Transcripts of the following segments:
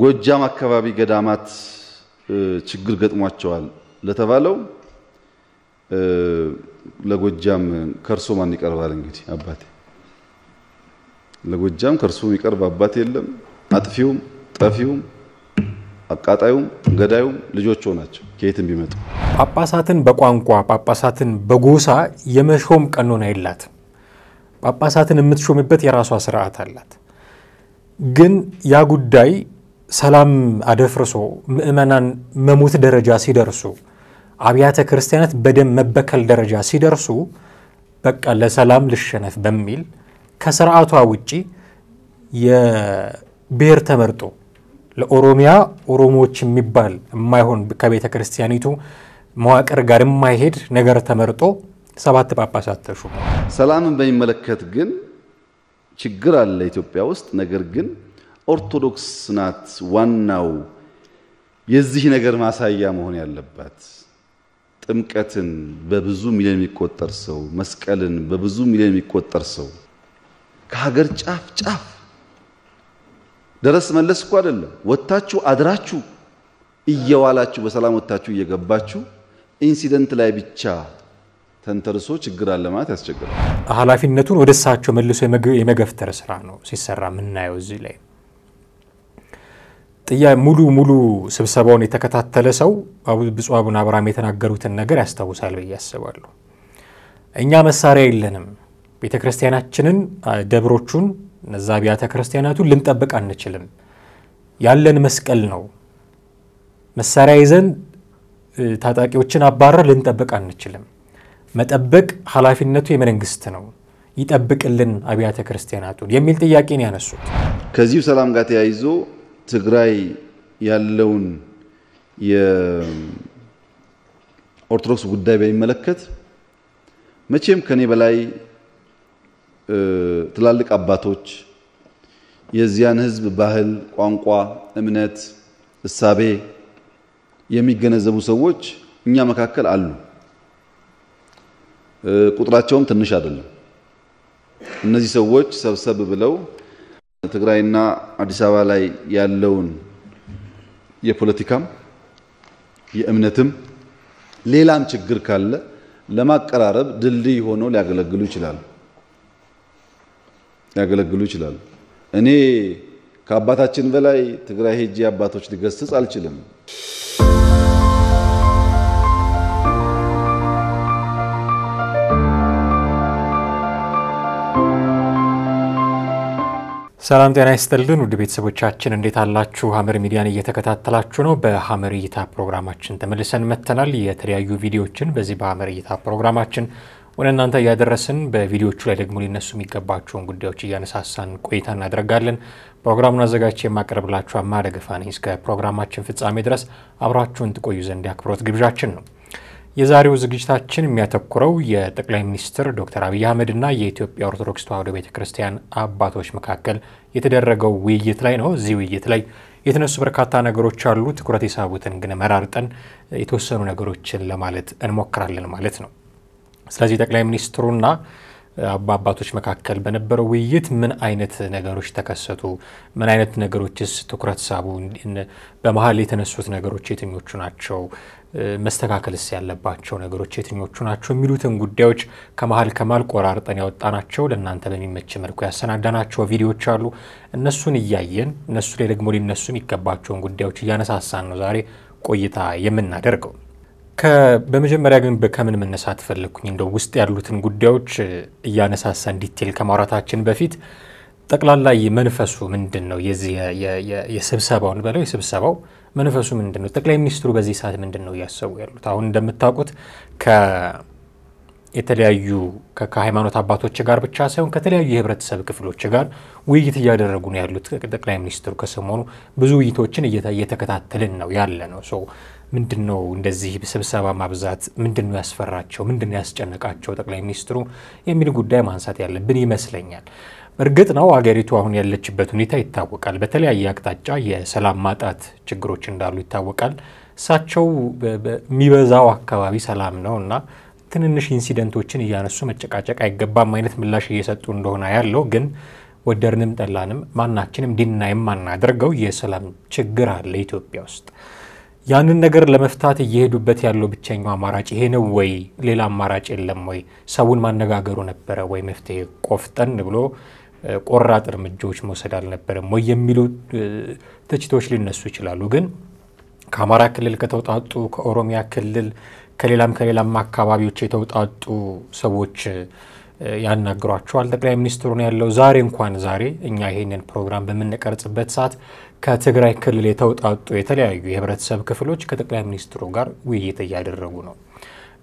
ጎጃም አካባቢ ገዳማት ችግር ገጥሟቸዋል ለተባለው ለጎጃም ከእርሶ ማን ይቀርባል? እንግዲህ አባቴ ለጎጃም ከእርሶ የሚቀርብ አባት የለም። አጥፊውም፣ ጠፊውም፣ አቃጣዩም፣ ገዳዩም ልጆች ናቸው ከየትም ቢመጡ። ጳጳሳትን በቋንቋ ጳጳሳትን በጎሳ የመሾም ቀኖና የላት። ጳጳሳትን የምትሾምበት የራሷ ስርዓት አላት። ግን ያ ጉዳይ ሰላም አደፍርሶ ምእመናን መሞት ደረጃ ሲደርሱ አብያተ ክርስቲያናት በደም መበከል ደረጃ ሲደርሱ በቃ ለሰላም ልሸነፍ በሚል ከስርዓቷ ውጪ የብሔር ተመርጦ ለኦሮሚያ ኦሮሞዎች የሚባል የማይሆን ከቤተ ክርስቲያኒቱ መዋቅር ጋር የማይሄድ ነገር ተመርጦ ሰባት ጳጳሳት ተሹ። ሰላምን በሚመለከት ግን ችግር አለ ኢትዮጵያ ውስጥ ነገር ግን ኦርቶዶክስ ናት ዋናው የዚህ ነገር ማሳያ መሆን ያለባት። ጥምቀትን በብዙ ሚሊዮን የሚቆጠር ሰው፣ መስቀልን በብዙ ሚሊዮን የሚቆጠር ሰው ከሀገር ጫፍ ጫፍ ደረስ መለስ እኮ አይደለም ወጥታችሁ አድራችሁ እየዋላችሁ በሰላም ወጥታችሁ እየገባችሁ ኢንሲደንት ላይ ብቻ ተንተርሶ ችግር አለ ማለት ያስቸግራል። ኃላፊነቱን ወደ እሳቸው መልሶ የመገፍተር ስራ ነው ሲሰራ የምናየው እዚህ ላይ ሙሉ ሙሉ ስብሰባውን የተከታተለ ሰው ብፁዕ አቡነ አብርሃም የተናገሩትን ነገር ያስታውሳል ብዬ አስባለሁ። እኛ መሳሪያ የለንም፣ ቤተ ክርስቲያናችንን፣ ደብሮቹን፣ እነዛ አብያተ ክርስቲያናቱን ልንጠብቅ አንችልም። ያለን መስቀል ነው። መሳሪያ ይዘን ታጣቂዎችን አባረር ልንጠብቅ አንችልም። መጠበቅ ኃላፊነቱ የመንግስት ነው። ይጠብቅልን አብያተ ክርስቲያናቱን የሚል ጥያቄን ያነሱት ከዚሁ ሰላም ጋር ተያይዞ ትግራይ ያለውን የኦርቶዶክስ ጉዳይ በሚመለከት መቼም ከኔ በላይ ትላልቅ አባቶች የዚያን ሕዝብ ባህል፣ ቋንቋ፣ እምነት፣ እሳቤ የሚገነዘቡ ሰዎች እኛ መካከል አሉ። ቁጥራቸውም ትንሽ አይደለም። እነዚህ ሰዎች ሰብሰብ ብለው ትግራይና አዲስ አበባ ላይ ያለውን የፖለቲካም የእምነትም ሌላም ችግር ካለ ለማቀራረብ ድልድይ ሆኖ ሊያገለግሉ ይችላሉ ሊያገለግሉ ይችላሉ። እኔ ከአባታችን በላይ ትግራይ ሄጄ አባቶች ልገስጽ አልችልም። ሰላም ጤና ይስጥልን ውድ ቤተሰቦቻችን እንዴት አላችሁ? ሀመር ሚዲያን እየተከታተላችሁ ነው። በሀመር እይታ ፕሮግራማችን ተመልሰን መጥተናል። የተለያዩ ቪዲዮዎችን በዚህ በሀመር እይታ ፕሮግራማችን ወደ እናንተ እያደረስን በቪዲዮቹ ላይ ደግሞ ሊነሱ የሚገባቸውን ጉዳዮች እያነሳሳን ቆይታ እናደርጋለን። ፕሮግራሙን አዘጋጅቼ የማቀርብላችሁ አማደ ገፋ ነኝ። እስከ ፕሮግራማችን ፍጻሜ ድረስ አብራችሁን ትቆዩ ዘንድ አክብሮት ግብዣችን ነው። የዛሬው ዝግጅታችን የሚያተኩረው የጠቅላይ ሚኒስትር ዶክተር አብይ አህመድ እና የኢትዮጵያ ኦርቶዶክስ ተዋሕዶ ቤተ ክርስቲያን አባቶች መካከል የተደረገው ውይይት ላይ ነው። እዚህ ውይይት ላይ የተነሱ በርካታ ነገሮች አሉ። ትኩረት የሳቡትን ግን መራርጠን የተወሰኑ ነገሮችን ለማለት እንሞክራለን ማለት ነው። ስለዚህ ጠቅላይ ሚኒስትሩና አባቶች መካከል በነበረው ውይይት ምን አይነት ነገሮች ተከሰቱ? ምን አይነት ነገሮችስ ትኩረት ሳቡ? በመሀል የተነሱት ነገሮች የትኞቹ ናቸው? መስተካከልስ ያለባቸው ነገሮች የትኞቹ ናቸው የሚሉትን ጉዳዮች ከመሀል ከመሀል ቆራርጠን ያወጣናቸው ለእናንተ በሚመች መልኩ ያሰናዳናቸው ቪዲዮዎች አሉ። እነሱን እያየን እነሱ ላይ ደግሞ ሊነሱ የሚገባቸውን ጉዳዮች እያነሳሳን ነው ዛሬ ቆይታ የምናደርገው። በመጀመሪያ ግን ከምን መነሳት ፈለግኩኝ እንደ ውስጥ ያሉትን ጉዳዮች እያነሳሳን ዲቴል ከማውራታችን በፊት ጠቅላላ መንፈሱ ምንድን ነው የዚህ የስብሰባውን በለው የስብሰባው መንፈሱ ምንድን ነው? ጠቅላይ ሚኒስትሩ በዚህ ሰዓት ምንድን ነው እያሰቡ ያሉት? አሁን እንደምታውቁት የተለያዩ ከሃይማኖት አባቶች ጋር ብቻ ሳይሆን ከተለያዩ የህብረተሰብ ክፍሎች ጋር ውይይት እያደረጉ ነው ያሉት። ጠቅላይ ሚኒስትሩ ከሰሞኑ ብዙ ውይይቶችን እየተከታተልን ነው ያለ ነው። ሰው ምንድን ነው እንደዚህ ስብሰባ ማብዛት ምንድን ነው ያስፈራቸው? ምንድን ነው ያስጨነቃቸው ጠቅላይ ሚኒስትሩ የሚል ጉዳይ ማንሳት ያለብን ይመስለኛል። እርግጥ ነው አገሪቱ አሁን ያለችበት ሁኔታ ይታወቃል። በተለያየ አቅጣጫ የሰላም ማጣት ችግሮች እንዳሉ ይታወቃል። እሳቸው የሚበዛው አካባቢ ሰላም ነው እና ትንንሽ ኢንሲደንቶችን እያነሱ መጨቃጨቅ አይገባም አይነት ምላሽ እየሰጡ እንደሆነ ያለው ግን ወደርንም ጠላንም ማናችንም ዲናይም ማናደርገው የሰላም ችግር አለ ኢትዮጵያ ውስጥ። ያንን ነገር ለመፍታት እየሄዱበት ያለው ብቸኛው አማራጭ ይሄ ነው ወይ? ሌላ አማራጭ የለም ወይ? ሰውን ማነጋገሩ ነበረ ወይ መፍትሄ ቆፍጠን ብሎ ቆራጥ እርምጃዎች መውሰድ አልነበረም ወይ የሚሉ ትችቶች ሊነሱ ይችላሉ። ግን ከአማራ ክልል ከተውጣጡ ከኦሮሚያ ክልል ከሌላም ከሌላም አካባቢዎች የተውጣጡ ሰዎች ያናግሯቸዋል። ጠቅላይ ሚኒስትሩ ነው ያለው። ዛሬ እንኳን ዛሬ እኛ ይሄንን ፕሮግራም በምንቀርጽበት ሰዓት ከትግራይ ክልል የተውጣጡ የተለያዩ የህብረተሰብ ክፍሎች ከጠቅላይ ሚኒስትሩ ጋር ውይይት እያደረጉ ነው።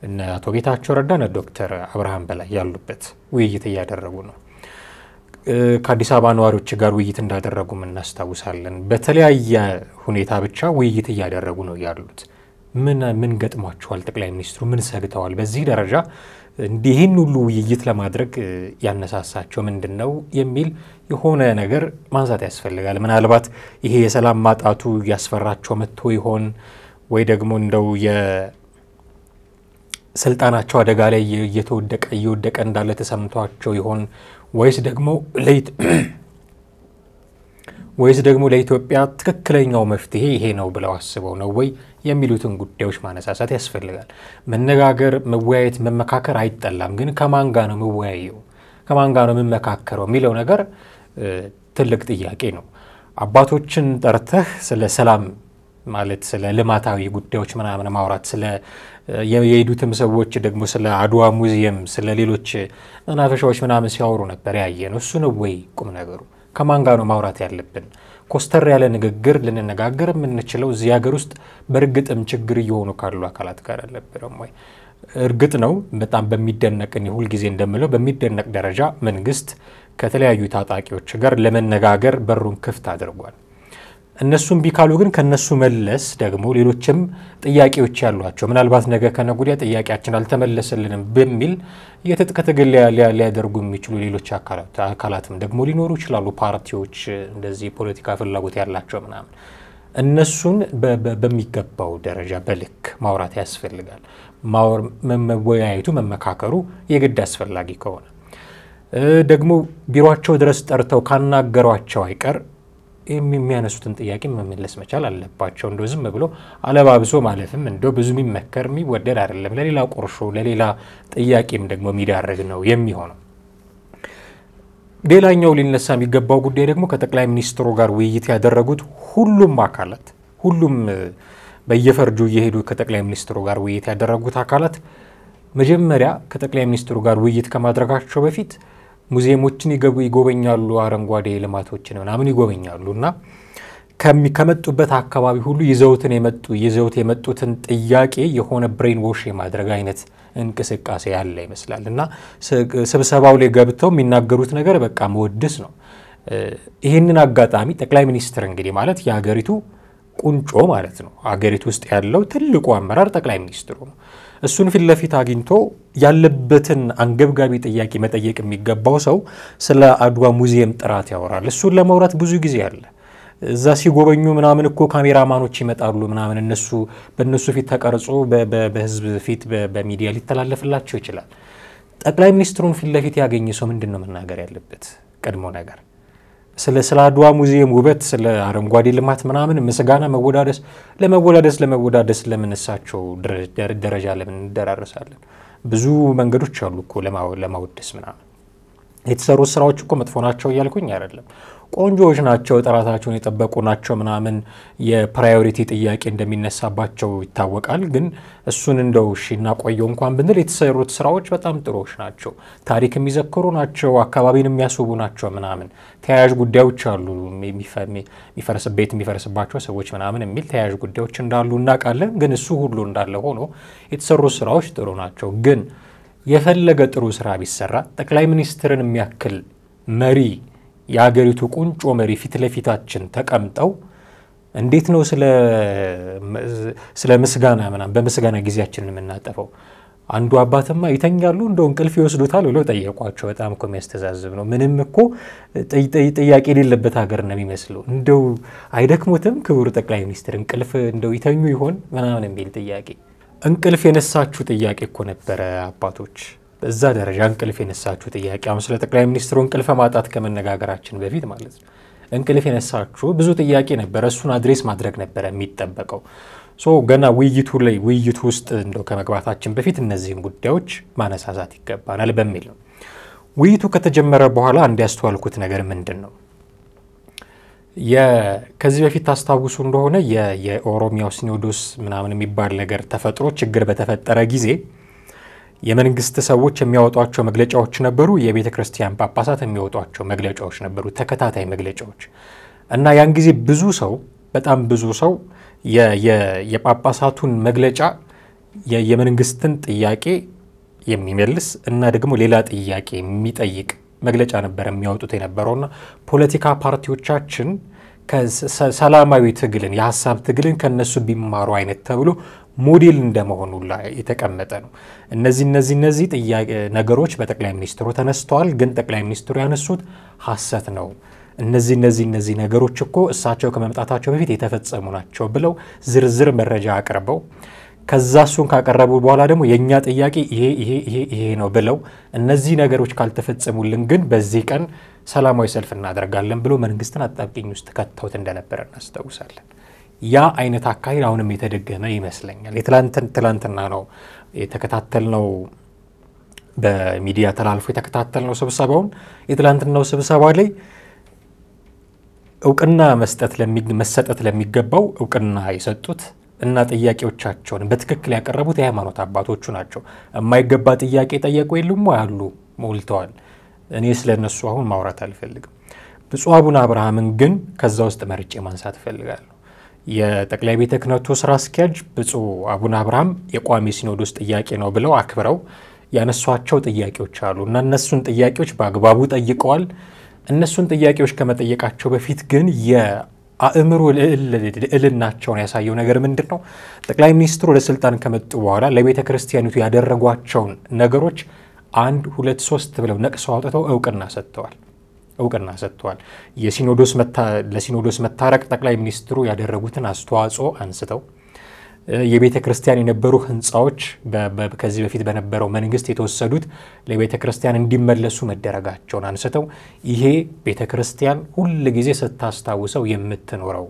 እነ አቶ ጌታቸው ረዳ፣ ዶክተር አብርሃም በላይ ያሉበት ውይይት እያደረጉ ነው። ከአዲስ አበባ ነዋሪዎች ጋር ውይይት እንዳደረጉም እናስታውሳለን። በተለያየ ሁኔታ ብቻ ውይይት እያደረጉ ነው ያሉት። ምን ምን ገጥሟቸዋል? ጠቅላይ ሚኒስትሩ ምን ሰግተዋል? በዚህ ደረጃ እንዲህን ሁሉ ውይይት ለማድረግ ያነሳሳቸው ምንድን ነው የሚል የሆነ ነገር ማንሳት ያስፈልጋል። ምናልባት ይሄ የሰላም ማጣቱ ያስፈራቸው መጥቶ ይሆን ወይ ደግሞ እንደው የስልጣናቸው አደጋ ላይ እየተወደቀ እየወደቀ እንዳለ ተሰምቷቸው ይሆን ወይስ ደግሞ ወይስ ደግሞ ለኢትዮጵያ ትክክለኛው መፍትሄ ይሄ ነው ብለው አስበው ነው ወይ የሚሉትን ጉዳዮች ማነሳሳት ያስፈልጋል። መነጋገር፣ መወያየት፣ መመካከር አይጠላም። ግን ከማን ጋር ነው መወያየው፣ ከማን ጋር ነው የምመካከረው የሚለው ነገር ትልቅ ጥያቄ ነው። አባቶችን ጠርተህ ስለ ሰላም ማለት ስለ ልማታዊ ጉዳዮች ምናምን ማውራት ስለ የሄዱትም ሰዎች ደግሞ ስለ አድዋ ሙዚየም፣ ስለ ሌሎች መናፈሻዎች ምናምን ሲያወሩ ነበር ያየ ነው። እሱ ነው ወይ ቁም ነገሩ? ከማን ጋር ነው ማውራት ያለብን? ኮስተር ያለ ንግግር ልንነጋገር የምንችለው እዚህ ሀገር ውስጥ በእርግጥም ችግር እየሆኑ ካሉ አካላት ጋር አለብንም ወይ? እርግጥ ነው በጣም በሚደነቅን ሁልጊዜ እንደምለው በሚደነቅ ደረጃ መንግስት ከተለያዩ ታጣቂዎች ጋር ለመነጋገር በሩን ክፍት አድርጓል። እነሱም ቢካሉ ግን ከነሱ መለስ ደግሞ ሌሎችም ጥያቄዎች ያሏቸው ምናልባት ነገ ከነጉዲያ ጥያቄያችን አልተመለሰልንም በሚል የትጥቅ ትግል ሊያደርጉ የሚችሉ ሌሎች አካላትም ደግሞ ሊኖሩ ይችላሉ። ፓርቲዎች እንደዚህ ፖለቲካ ፍላጎት ያላቸው ምናምን እነሱን በሚገባው ደረጃ በልክ ማውራት ያስፈልጋል። መወያየቱ፣ መመካከሩ የግድ አስፈላጊ ከሆነ ደግሞ ቢሮቸው ድረስ ጠርተው ካናገሯቸው አይቀር የሚያነሱትን ጥያቄ መመለስ መቻል አለባቸው። እንደ ዝም ብሎ አለባብሶ ማለፍም እንደ ብዙ የሚመከር የሚወደድ አይደለም። ለሌላ ቁርሾ፣ ለሌላ ጥያቄም ደግሞ የሚዳርግ ነው የሚሆነው። ሌላኛው ሊነሳ የሚገባው ጉዳይ ደግሞ ከጠቅላይ ሚኒስትሩ ጋር ውይይት ያደረጉት ሁሉም አካላት ሁሉም በየፈርጁ እየሄዱ ከጠቅላይ ሚኒስትሩ ጋር ውይይት ያደረጉት አካላት መጀመሪያ ከጠቅላይ ሚኒስትሩ ጋር ውይይት ከማድረጋቸው በፊት ሙዚየሞችን ይገቡ ይጎበኛሉ፣ አረንጓዴ ልማቶችን ምናምን ይጎበኛሉ እና ከመጡበት አካባቢ ሁሉ ይዘውትን የመጡ ይዘውት የመጡትን ጥያቄ የሆነ ብሬን ዎሽ የማድረግ አይነት እንቅስቃሴ ያለ ይመስላል እና ስብሰባው ላይ ገብተው የሚናገሩት ነገር በቃ መወድስ ነው። ይህንን አጋጣሚ ጠቅላይ ሚኒስትር እንግዲህ ማለት የሀገሪቱ ቁንጮ ማለት ነው። አገሪቱ ውስጥ ያለው ትልቁ አመራር ጠቅላይ ሚኒስትሩ ነው። እሱን ፊት ለፊት አግኝቶ ያለበትን አንገብጋቢ ጥያቄ መጠየቅ የሚገባው ሰው ስለ አድዋ ሙዚየም ጥራት ያወራል። እሱን ለመውራት ብዙ ጊዜ አለ። እዛ ሲጎበኙ ምናምን እኮ ካሜራማኖች ይመጣሉ ምናምን እነሱ በእነሱ ፊት ተቀርጾ በህዝብ ፊት በሚዲያ ሊተላለፍላቸው ይችላል። ጠቅላይ ሚኒስትሩን ፊት ለፊት ያገኘ ሰው ምንድን ነው መናገር ያለበት ቀድሞ ነገር ስለ ስለ አድዋ ሙዚየም ውበት፣ ስለ አረንጓዴ ልማት ምናምን ምስጋና መወዳደስ ለመወዳደስ ለመወዳደስ ለምንሳቸው ደረጃ ለምን እንደራረሳለን? ብዙ መንገዶች አሉ እኮ ለማወደስ ምናምን። የተሰሩት ስራዎች እኮ መጥፎ ናቸው እያልኩኝ አይደለም። ቆንጆዎች ናቸው፣ ጥራታቸውን የጠበቁ ናቸው ምናምን የፕራዮሪቲ ጥያቄ እንደሚነሳባቸው ይታወቃል። ግን እሱን እንደው እሺ እናቆየው እንኳን ብንል የተሰሩት ስራዎች በጣም ጥሩዎች ናቸው፣ ታሪክ የሚዘክሩ ናቸው፣ አካባቢን የሚያስቡ ናቸው ምናምን ተያያዥ ጉዳዮች አሉ። የሚፈርስ ቤት የሚፈርስባቸው ሰዎች ምናምን የሚል ተያያዥ ጉዳዮች እንዳሉ እናውቃለን። ግን እሱ ሁሉ እንዳለ ሆኖ የተሰሩ ስራዎች ጥሩ ናቸው። ግን የፈለገ ጥሩ ስራ ቢሰራ ጠቅላይ ሚኒስትርን የሚያክል መሪ የሀገሪቱ ቁንጮ መሪ ፊት ለፊታችን ተቀምጠው እንዴት ነው ስለ ምስጋና ምናምን በምስጋና ጊዜያችንን የምናጠፈው? አንዱ አባትማ ይተኛሉ እንደ እንቅልፍ ይወስዱታል ብለው ጠየቋቸው። በጣም እኮ የሚያስተዛዝብ ነው። ምንም እኮ ጥያቄ የሌለበት ሀገር ነው የሚመስለው። እንደው አይደክሞትም ክቡር ጠቅላይ ሚኒስትር እንቅልፍ እንደው ይተኙ ይሆን ምናምን የሚል ጥያቄ እንቅልፍ የነሳችሁ ጥያቄ እኮ ነበረ አባቶች በዛ ደረጃ እንቅልፍ የነሳችሁ ጥያቄ አሁን ስለ ጠቅላይ ሚኒስትሩ እንቅልፍ ማጣት ከመነጋገራችን በፊት ማለት ነው እንቅልፍ የነሳችሁ ብዙ ጥያቄ ነበረ። እሱን አድሬስ ማድረግ ነበረ የሚጠበቀው። ሶ ገና ውይይቱ ላይ ውይይቱ ውስጥ እንደው ከመግባታችን በፊት እነዚህን ጉዳዮች ማነሳሳት ይገባናል በሚል ነው። ውይይቱ ከተጀመረ በኋላ አንድ ያስተዋልኩት ነገር ምንድን ነው? ከዚህ በፊት ታስታውሱ እንደሆነ የኦሮሚያው ሲኖዶስ ምናምን የሚባል ነገር ተፈጥሮ ችግር በተፈጠረ ጊዜ የመንግስት ሰዎች የሚያወጧቸው መግለጫዎች ነበሩ፣ የቤተ ክርስቲያን ጳጳሳት የሚያወጧቸው መግለጫዎች ነበሩ፣ ተከታታይ መግለጫዎች እና ያን ጊዜ ብዙ ሰው በጣም ብዙ ሰው የጳጳሳቱን መግለጫ የመንግስትን ጥያቄ የሚመልስ እና ደግሞ ሌላ ጥያቄ የሚጠይቅ መግለጫ ነበር የሚያወጡት የነበረውና ፖለቲካ ፓርቲዎቻችን ሰላማዊ ትግልን የሀሳብ ትግልን ከነሱ ቢማሩ አይነት ተብሎ ሞዴል እንደመሆኑ የተቀመጠ ነው። እነዚህ እነዚህ እነዚህ ነገሮች በጠቅላይ ሚኒስትሩ ተነስተዋል። ግን ጠቅላይ ሚኒስትሩ ያነሱት ሀሰት ነው እነዚህ እነዚህ እነዚህ ነገሮች እኮ እሳቸው ከመምጣታቸው በፊት የተፈጸሙ ናቸው ብለው ዝርዝር መረጃ አቅርበው ከዛ እሱን ካቀረቡ በኋላ ደግሞ የእኛ ጥያቄ ይሄ ይሄ ይሄ ይሄ ነው ብለው እነዚህ ነገሮች ካልተፈጸሙልን ግን በዚህ ቀን ሰላማዊ ሰልፍ እናደርጋለን ብሎ መንግስትን አጣብቂኝ ውስጥ ከተውት እንደነበረ እናስታውሳለን። ያ አይነት አካሄድ አሁንም የተደገመ ይመስለኛል። የትላንትን ትላንትና ነው የተከታተልነው በሚዲያ ተላልፎ የተከታተልነው ስብሰባውን። የትላንትናው ስብሰባ ላይ እውቅና መሰጠት ለሚገባው እውቅና የሰጡት እና ጥያቄዎቻቸውን በትክክል ያቀረቡት የሃይማኖት አባቶቹ ናቸው። የማይገባ ጥያቄ ጠየቁ የሉም ያሉ ሞልተዋል። እኔ ስለ እነሱ አሁን ማውራት አልፈልግም። ብፁዕ አቡነ አብርሃምን ግን ከዛ ውስጥ መርጬ ማንሳት እፈልጋለሁ። የጠቅላይ ቤተ ክህነቱ ስራ አስኪያጅ ብፁዕ አቡነ አብርሃም የቋሚ ሲኖዶስ ጥያቄ ነው ብለው አክብረው ያነሷቸው ጥያቄዎች አሉ እና እነሱን ጥያቄዎች በአግባቡ ጠይቀዋል። እነሱን ጥያቄዎች ከመጠየቃቸው በፊት ግን የአእምሮ ልዕልናቸውን ያሳየው ነገር ምንድን ነው? ጠቅላይ ሚኒስትሩ ወደ ስልጣን ከመጡ በኋላ ለቤተ ክርስቲያኒቱ ያደረጓቸውን ነገሮች አንድ ሁለት ሶስት ብለው ነቅሰው አውጥተው እውቅና ሰጥተዋል። እውቅና ሰጥቷል። ለሲኖዶስ መታረቅ ጠቅላይ ሚኒስትሩ ያደረጉትን አስተዋጽኦ አንስተው የቤተ ክርስቲያን የነበሩ ህንፃዎች ከዚህ በፊት በነበረው መንግስት የተወሰዱት ለቤተ ክርስቲያን እንዲመለሱ መደረጋቸውን አንስተው ይሄ ቤተ ክርስቲያን ሁል ጊዜ ስታስታውሰው የምትኖረው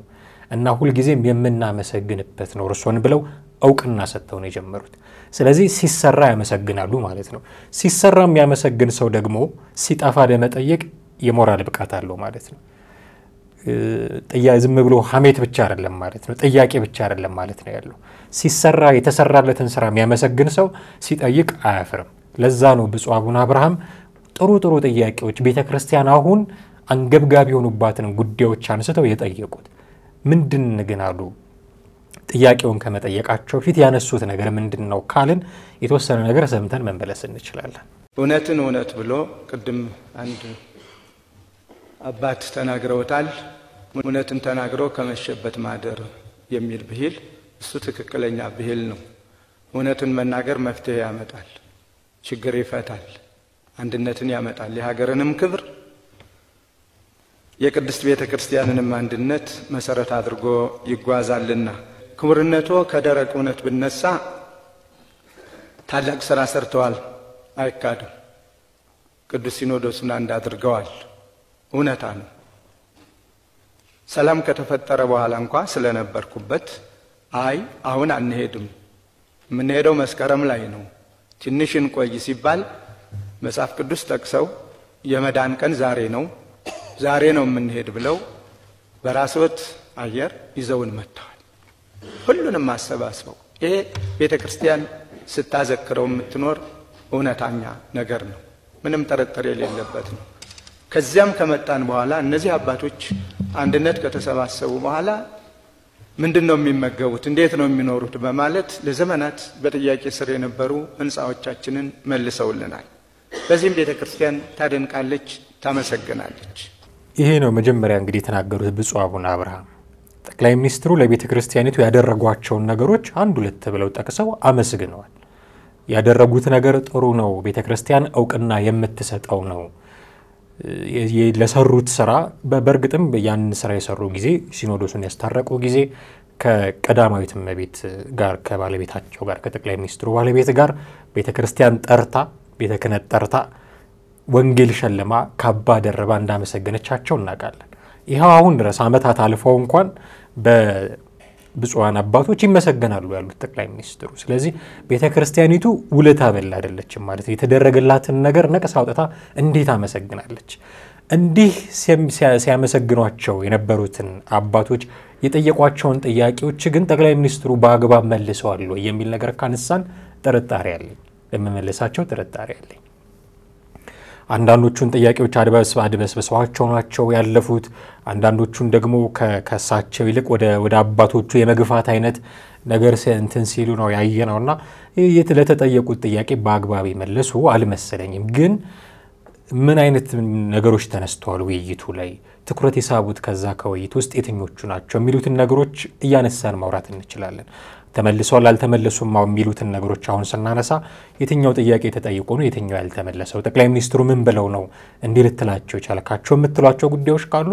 እና ሁልጊዜም የምናመሰግንበት ነው እርሶን ብለው እውቅና ሰጥተው ነው የጀመሩት። ስለዚህ ሲሰራ ያመሰግናሉ ማለት ነው። ሲሰራም ያመሰግን ሰው ደግሞ ሲጠፋ ለመጠየቅ የሞራል ብቃት አለው ማለት ነው። ዝም ብሎ ሀሜት ብቻ አይደለም ማለት ነው። ጥያቄ ብቻ አይደለም ማለት ነው ያለው። ሲሰራ የተሰራለትን ስራ የሚያመሰግን ሰው ሲጠይቅ አያፍርም። ለዛ ነው ብፁዕ አቡነ አብርሃም ጥሩ ጥሩ ጥያቄዎች ቤተ ክርስቲያን አሁን አንገብጋቢ የሆኑባትን ጉዳዮች አንስተው የጠየቁት ምንድን ግን አሉ። ጥያቄውን ከመጠየቃቸው ፊት ያነሱት ነገር ምንድን ነው ካልን የተወሰነ ነገር ሰምተን መመለስ እንችላለን። እውነትን እውነት ብሎ ቅድም አንድ አባት ተናግረውታል። እውነትን ተናግሮ ከመሸበት ማደር የሚል ብሂል እሱ ትክክለኛ ብሂል ነው። እውነትን መናገር መፍትሄ ያመጣል፣ ችግር ይፈታል፣ አንድነትን ያመጣል፣ የሀገርንም ክብር የቅድስት ቤተ ክርስቲያንንም አንድነት መሰረት አድርጎ ይጓዛልና ክቡርነቶ ከደረቅ እውነት ብነሳ ታላቅ ስራ ሰርተዋል፣ አይካድም። ቅዱስ ሲኖዶስን አንድ አድርገዋል። እውነታ ነው። ሰላም ከተፈጠረ በኋላ እንኳ ስለነበርኩበት አይ አሁን አንሄድም፣ የምንሄደው መስከረም ላይ ነው፣ ትንሽን ቆይ ሲባል መጽሐፍ ቅዱስ ጠቅሰው የመዳን ቀን ዛሬ ነው፣ ዛሬ ነው የምንሄድ ብለው በራስወት አየር ይዘውን መጥተዋል። ሁሉንም አሰባስበው ይሄ ቤተ ክርስቲያን ስታዘክረው የምትኖር እውነታኛ ነገር ነው። ምንም ጠረጠር የሌለበት ነው። ከዚያም ከመጣን በኋላ እነዚህ አባቶች አንድነት ከተሰባሰቡ በኋላ ምንድን ነው የሚመገቡት፣ እንዴት ነው የሚኖሩት በማለት ለዘመናት በጥያቄ ስር የነበሩ ህንፃዎቻችንን መልሰውልናል። በዚህም ቤተ ክርስቲያን ታደንቃለች፣ ታመሰግናለች። ይሄ ነው መጀመሪያ እንግዲህ የተናገሩት ብፁ አቡነ አብርሃም። ጠቅላይ ሚኒስትሩ ለቤተ ክርስቲያኒቱ ያደረጓቸውን ነገሮች አንድ ሁለት ብለው ጠቅሰው አመስግነዋል። ያደረጉት ነገር ጥሩ ነው፣ ቤተ ክርስቲያን እውቅና የምትሰጠው ነው ለሰሩት ስራ በእርግጥም ያንን ስራ የሰሩ ጊዜ ሲኖዶሱን ያስታረቁ ጊዜ ከቀዳማዊት እመቤት ጋር ከባለቤታቸው ጋር ከጠቅላይ ሚኒስትሩ ባለቤት ጋር ቤተ ክርስቲያን ጠርታ ቤተ ክህነት ጠርታ ወንጌል ሸልማ ካባ ደረባ እንዳመሰገነቻቸው እናውቃለን። ይኸው አሁን ድረስ አመታት አልፈው እንኳን ብፁዓን አባቶች ይመሰገናሉ ያሉት ጠቅላይ ሚኒስትሩ። ስለዚህ ቤተ ክርስቲያኒቱ ውለታ በል አይደለችም ማለት ነው። የተደረገላትን ነገር ነቅስ አውጥታ እንዴት አመሰግናለች? እንዲህ ሲያመሰግኗቸው የነበሩትን አባቶች የጠየቋቸውን ጥያቄዎች ግን ጠቅላይ ሚኒስትሩ በአግባብ መልሰዋል የሚል ነገር ካነሳን ጥርጣሬ አለኝ፣ ለመመለሳቸው ጥርጣሬ አለኝ። አንዳንዶቹን ጥያቄዎች አድበስብ አድበስብሰዋቸው ናቸው ያለፉት። አንዳንዶቹን ደግሞ ከሳቸው ይልቅ ወደ አባቶቹ የመግፋት አይነት ነገር እንትን ሲሉ ነው ያየ ነውና ለተጠየቁት ጥያቄ በአግባብ መለሱ አልመሰለኝም። ግን ምን አይነት ነገሮች ተነስተዋል ውይይቱ ላይ ትኩረት የሳቡት ከዛ ከውይይት ውስጥ የትኞቹ ናቸው የሚሉትን ነገሮች እያነሳን ማውራት እንችላለን። ተመልሰዋል አልተመለሱም የሚሉትን ነገሮች አሁን ስናነሳ የትኛው ጥያቄ ተጠይቆ ነው የትኛው ያልተመለሰው? ጠቅላይ ሚኒስትሩ ምን ብለው ነው እንዲህ ልትላቸው የቻልካቸው የምትሏቸው ጉዳዮች ካሉ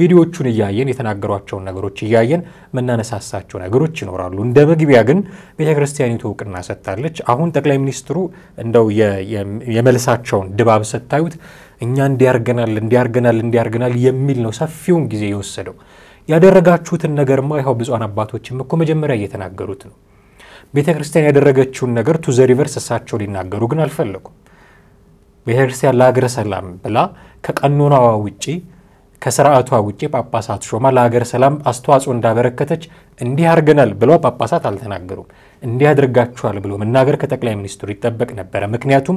ቪዲዮቹን እያየን የተናገሯቸውን ነገሮች እያየን መናነሳሳቸው ነገሮች ይኖራሉ። እንደ መግቢያ ግን ቤተ ክርስቲያኒቱ እውቅና ሰጥታለች። አሁን ጠቅላይ ሚኒስትሩ እንደው የመልሳቸውን ድባብ ስታዩት እኛ እንዲያርገናል እንዲያርገናል እንዲያርገናል የሚል ነው ሰፊውን ጊዜ የወሰደው። ያደረጋችሁትን ነገርማ ይኸው ብፁዓን አባቶችም እኮ መጀመሪያ እየተናገሩት ነው። ቤተ ክርስቲያን ያደረገችውን ነገር ቱ ዘሪቨርስ እሳቸው ሊናገሩ ግን አልፈለጉም። ቤተ ክርስቲያን ለሀገረ ሰላም ብላ ከቀኖናዋ ውጪ ከስርዓቷ ውጪ ጳጳሳት ሾማ ለሀገር ሰላም አስተዋጽኦ እንዳበረከተች እንዲህ አድርገናል ብለው ጳጳሳት አልተናገሩም። እንዲያደርጋችኋል ብሎ መናገር ከጠቅላይ ሚኒስትሩ ይጠበቅ ነበረ። ምክንያቱም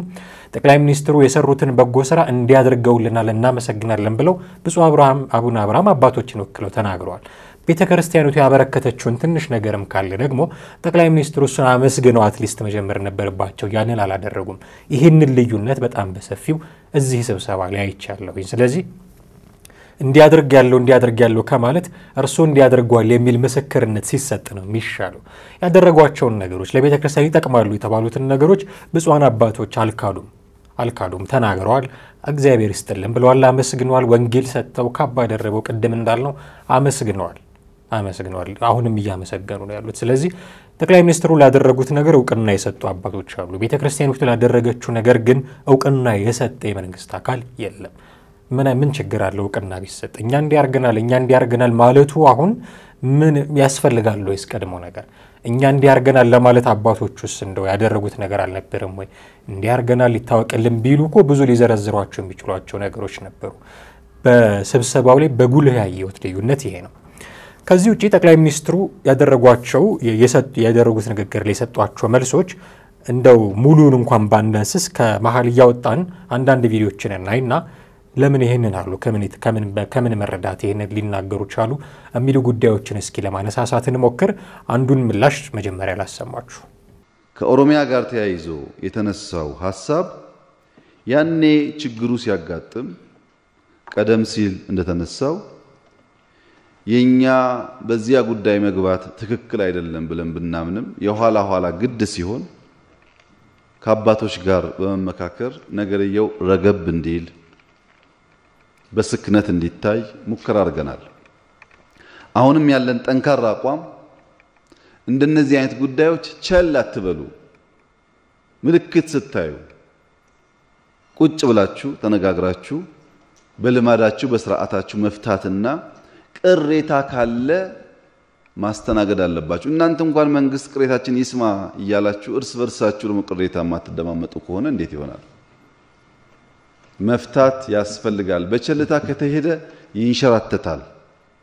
ጠቅላይ ሚኒስትሩ የሰሩትን በጎ ስራ እንዲያደርገውልናል እናመሰግናለን ብለው ብፁዕ አቡነ አብርሃም አባቶችን ወክለው ተናግረዋል። ቤተ ክርስቲያኒቱ ያበረከተችውን ትንሽ ነገርም ካለ ደግሞ ጠቅላይ ሚኒስትሩ እሱን አመስግነው አትሊስት መጀመር ነበረባቸው። ያንን አላደረጉም። ይህንን ልዩነት በጣም በሰፊው እዚህ ስብሰባ ላይ አይቻለሁኝ። ስለዚህ እንዲያደርግ ያለው እንዲያደርግ ያለው ከማለት እርሱ እንዲያደርጓል የሚል ምስክርነት ሲሰጥ ነው የሚሻለው። ያደረጓቸውን ነገሮች ለቤተ ክርስቲያን ይጠቅማሉ የተባሉትን ነገሮች ብፁዓን አባቶች አልካዱም አልካዱም ተናግረዋል። እግዚአብሔር ይስጥልን ብለዋል፣ አመስግነዋል። ወንጌል ሰጥተው ካባ ደረበው ቅድም እንዳልነው አመስግነዋል አመስግነዋል። አሁንም እያመሰገኑ ነው ያሉት። ስለዚህ ጠቅላይ ሚኒስትሩ ላደረጉት ነገር እውቅና የሰጡ አባቶች አሉ። ቤተ ክርስቲያኒቱ ላደረገችው ነገር ግን እውቅና የሰጠ የመንግስት አካል የለም። ምን ምን ችግር አለው? እውቅና ቢሰጥ እኛ እንዲያርገናል እኛ እንዲያርገናል ማለቱ አሁን ምን ያስፈልጋል? ወይስ ቀድሞ ነገር እኛ እንዲያርገናል ለማለት አባቶች ውስጥ እንደው ያደረጉት ነገር አልነበረም ወይ? እንዲያርገናል ሊታወቅልን ቢሉ እኮ ብዙ ሊዘረዝሯቸው የሚችሏቸው ነገሮች ነበሩ። በስብሰባው ላይ በጉልህ ያየሁት ልዩነት ይሄ ነው። ከዚህ ውጭ ጠቅላይ ሚኒስትሩ ያደረጓቸው ያደረጉት ንግግር ላይ የሰጧቸው መልሶች እንደው ሙሉን እንኳን ባንደንስስ ከመሀል እያወጣን አንዳንድ ቪዲዮችን እናይና ለምን ይህንን አሉ? ከምን መረዳት ይህንን ሊናገሩ ቻሉ? የሚሉ ጉዳዮችን እስኪ ለማነሳሳት እንሞክር። አንዱን ምላሽ መጀመሪያ ላሰማችሁ። ከኦሮሚያ ጋር ተያይዞ የተነሳው ሀሳብ ያኔ ችግሩ ሲያጋጥም ቀደም ሲል እንደተነሳው የኛ በዚያ ጉዳይ መግባት ትክክል አይደለም ብለን ብናምንም የኋላ ኋላ ግድ ሲሆን ከአባቶች ጋር በመመካከር ነገርየው ረገብ እንዲል በስክነት እንዲታይ ሙከራ አድርገናል። አሁንም ያለን ጠንካራ አቋም እንደነዚህ አይነት ጉዳዮች ቸል አትበሉ። ምልክት ስታዩ ቁጭ ብላችሁ ተነጋግራችሁ በልማዳችሁ በስርዓታችሁ መፍታትና ቅሬታ ካለ ማስተናገድ አለባችሁ። እናንተ እንኳን መንግስት ቅሬታችን ይስማ እያላችሁ እርስ በርሳችሁ ደግሞ ቅሬታ የማትደማመጡ ከሆነ እንዴት ይሆናል? መፍታት ያስፈልጋል። በቸልታ ከተሄደ ይንሸራተታል።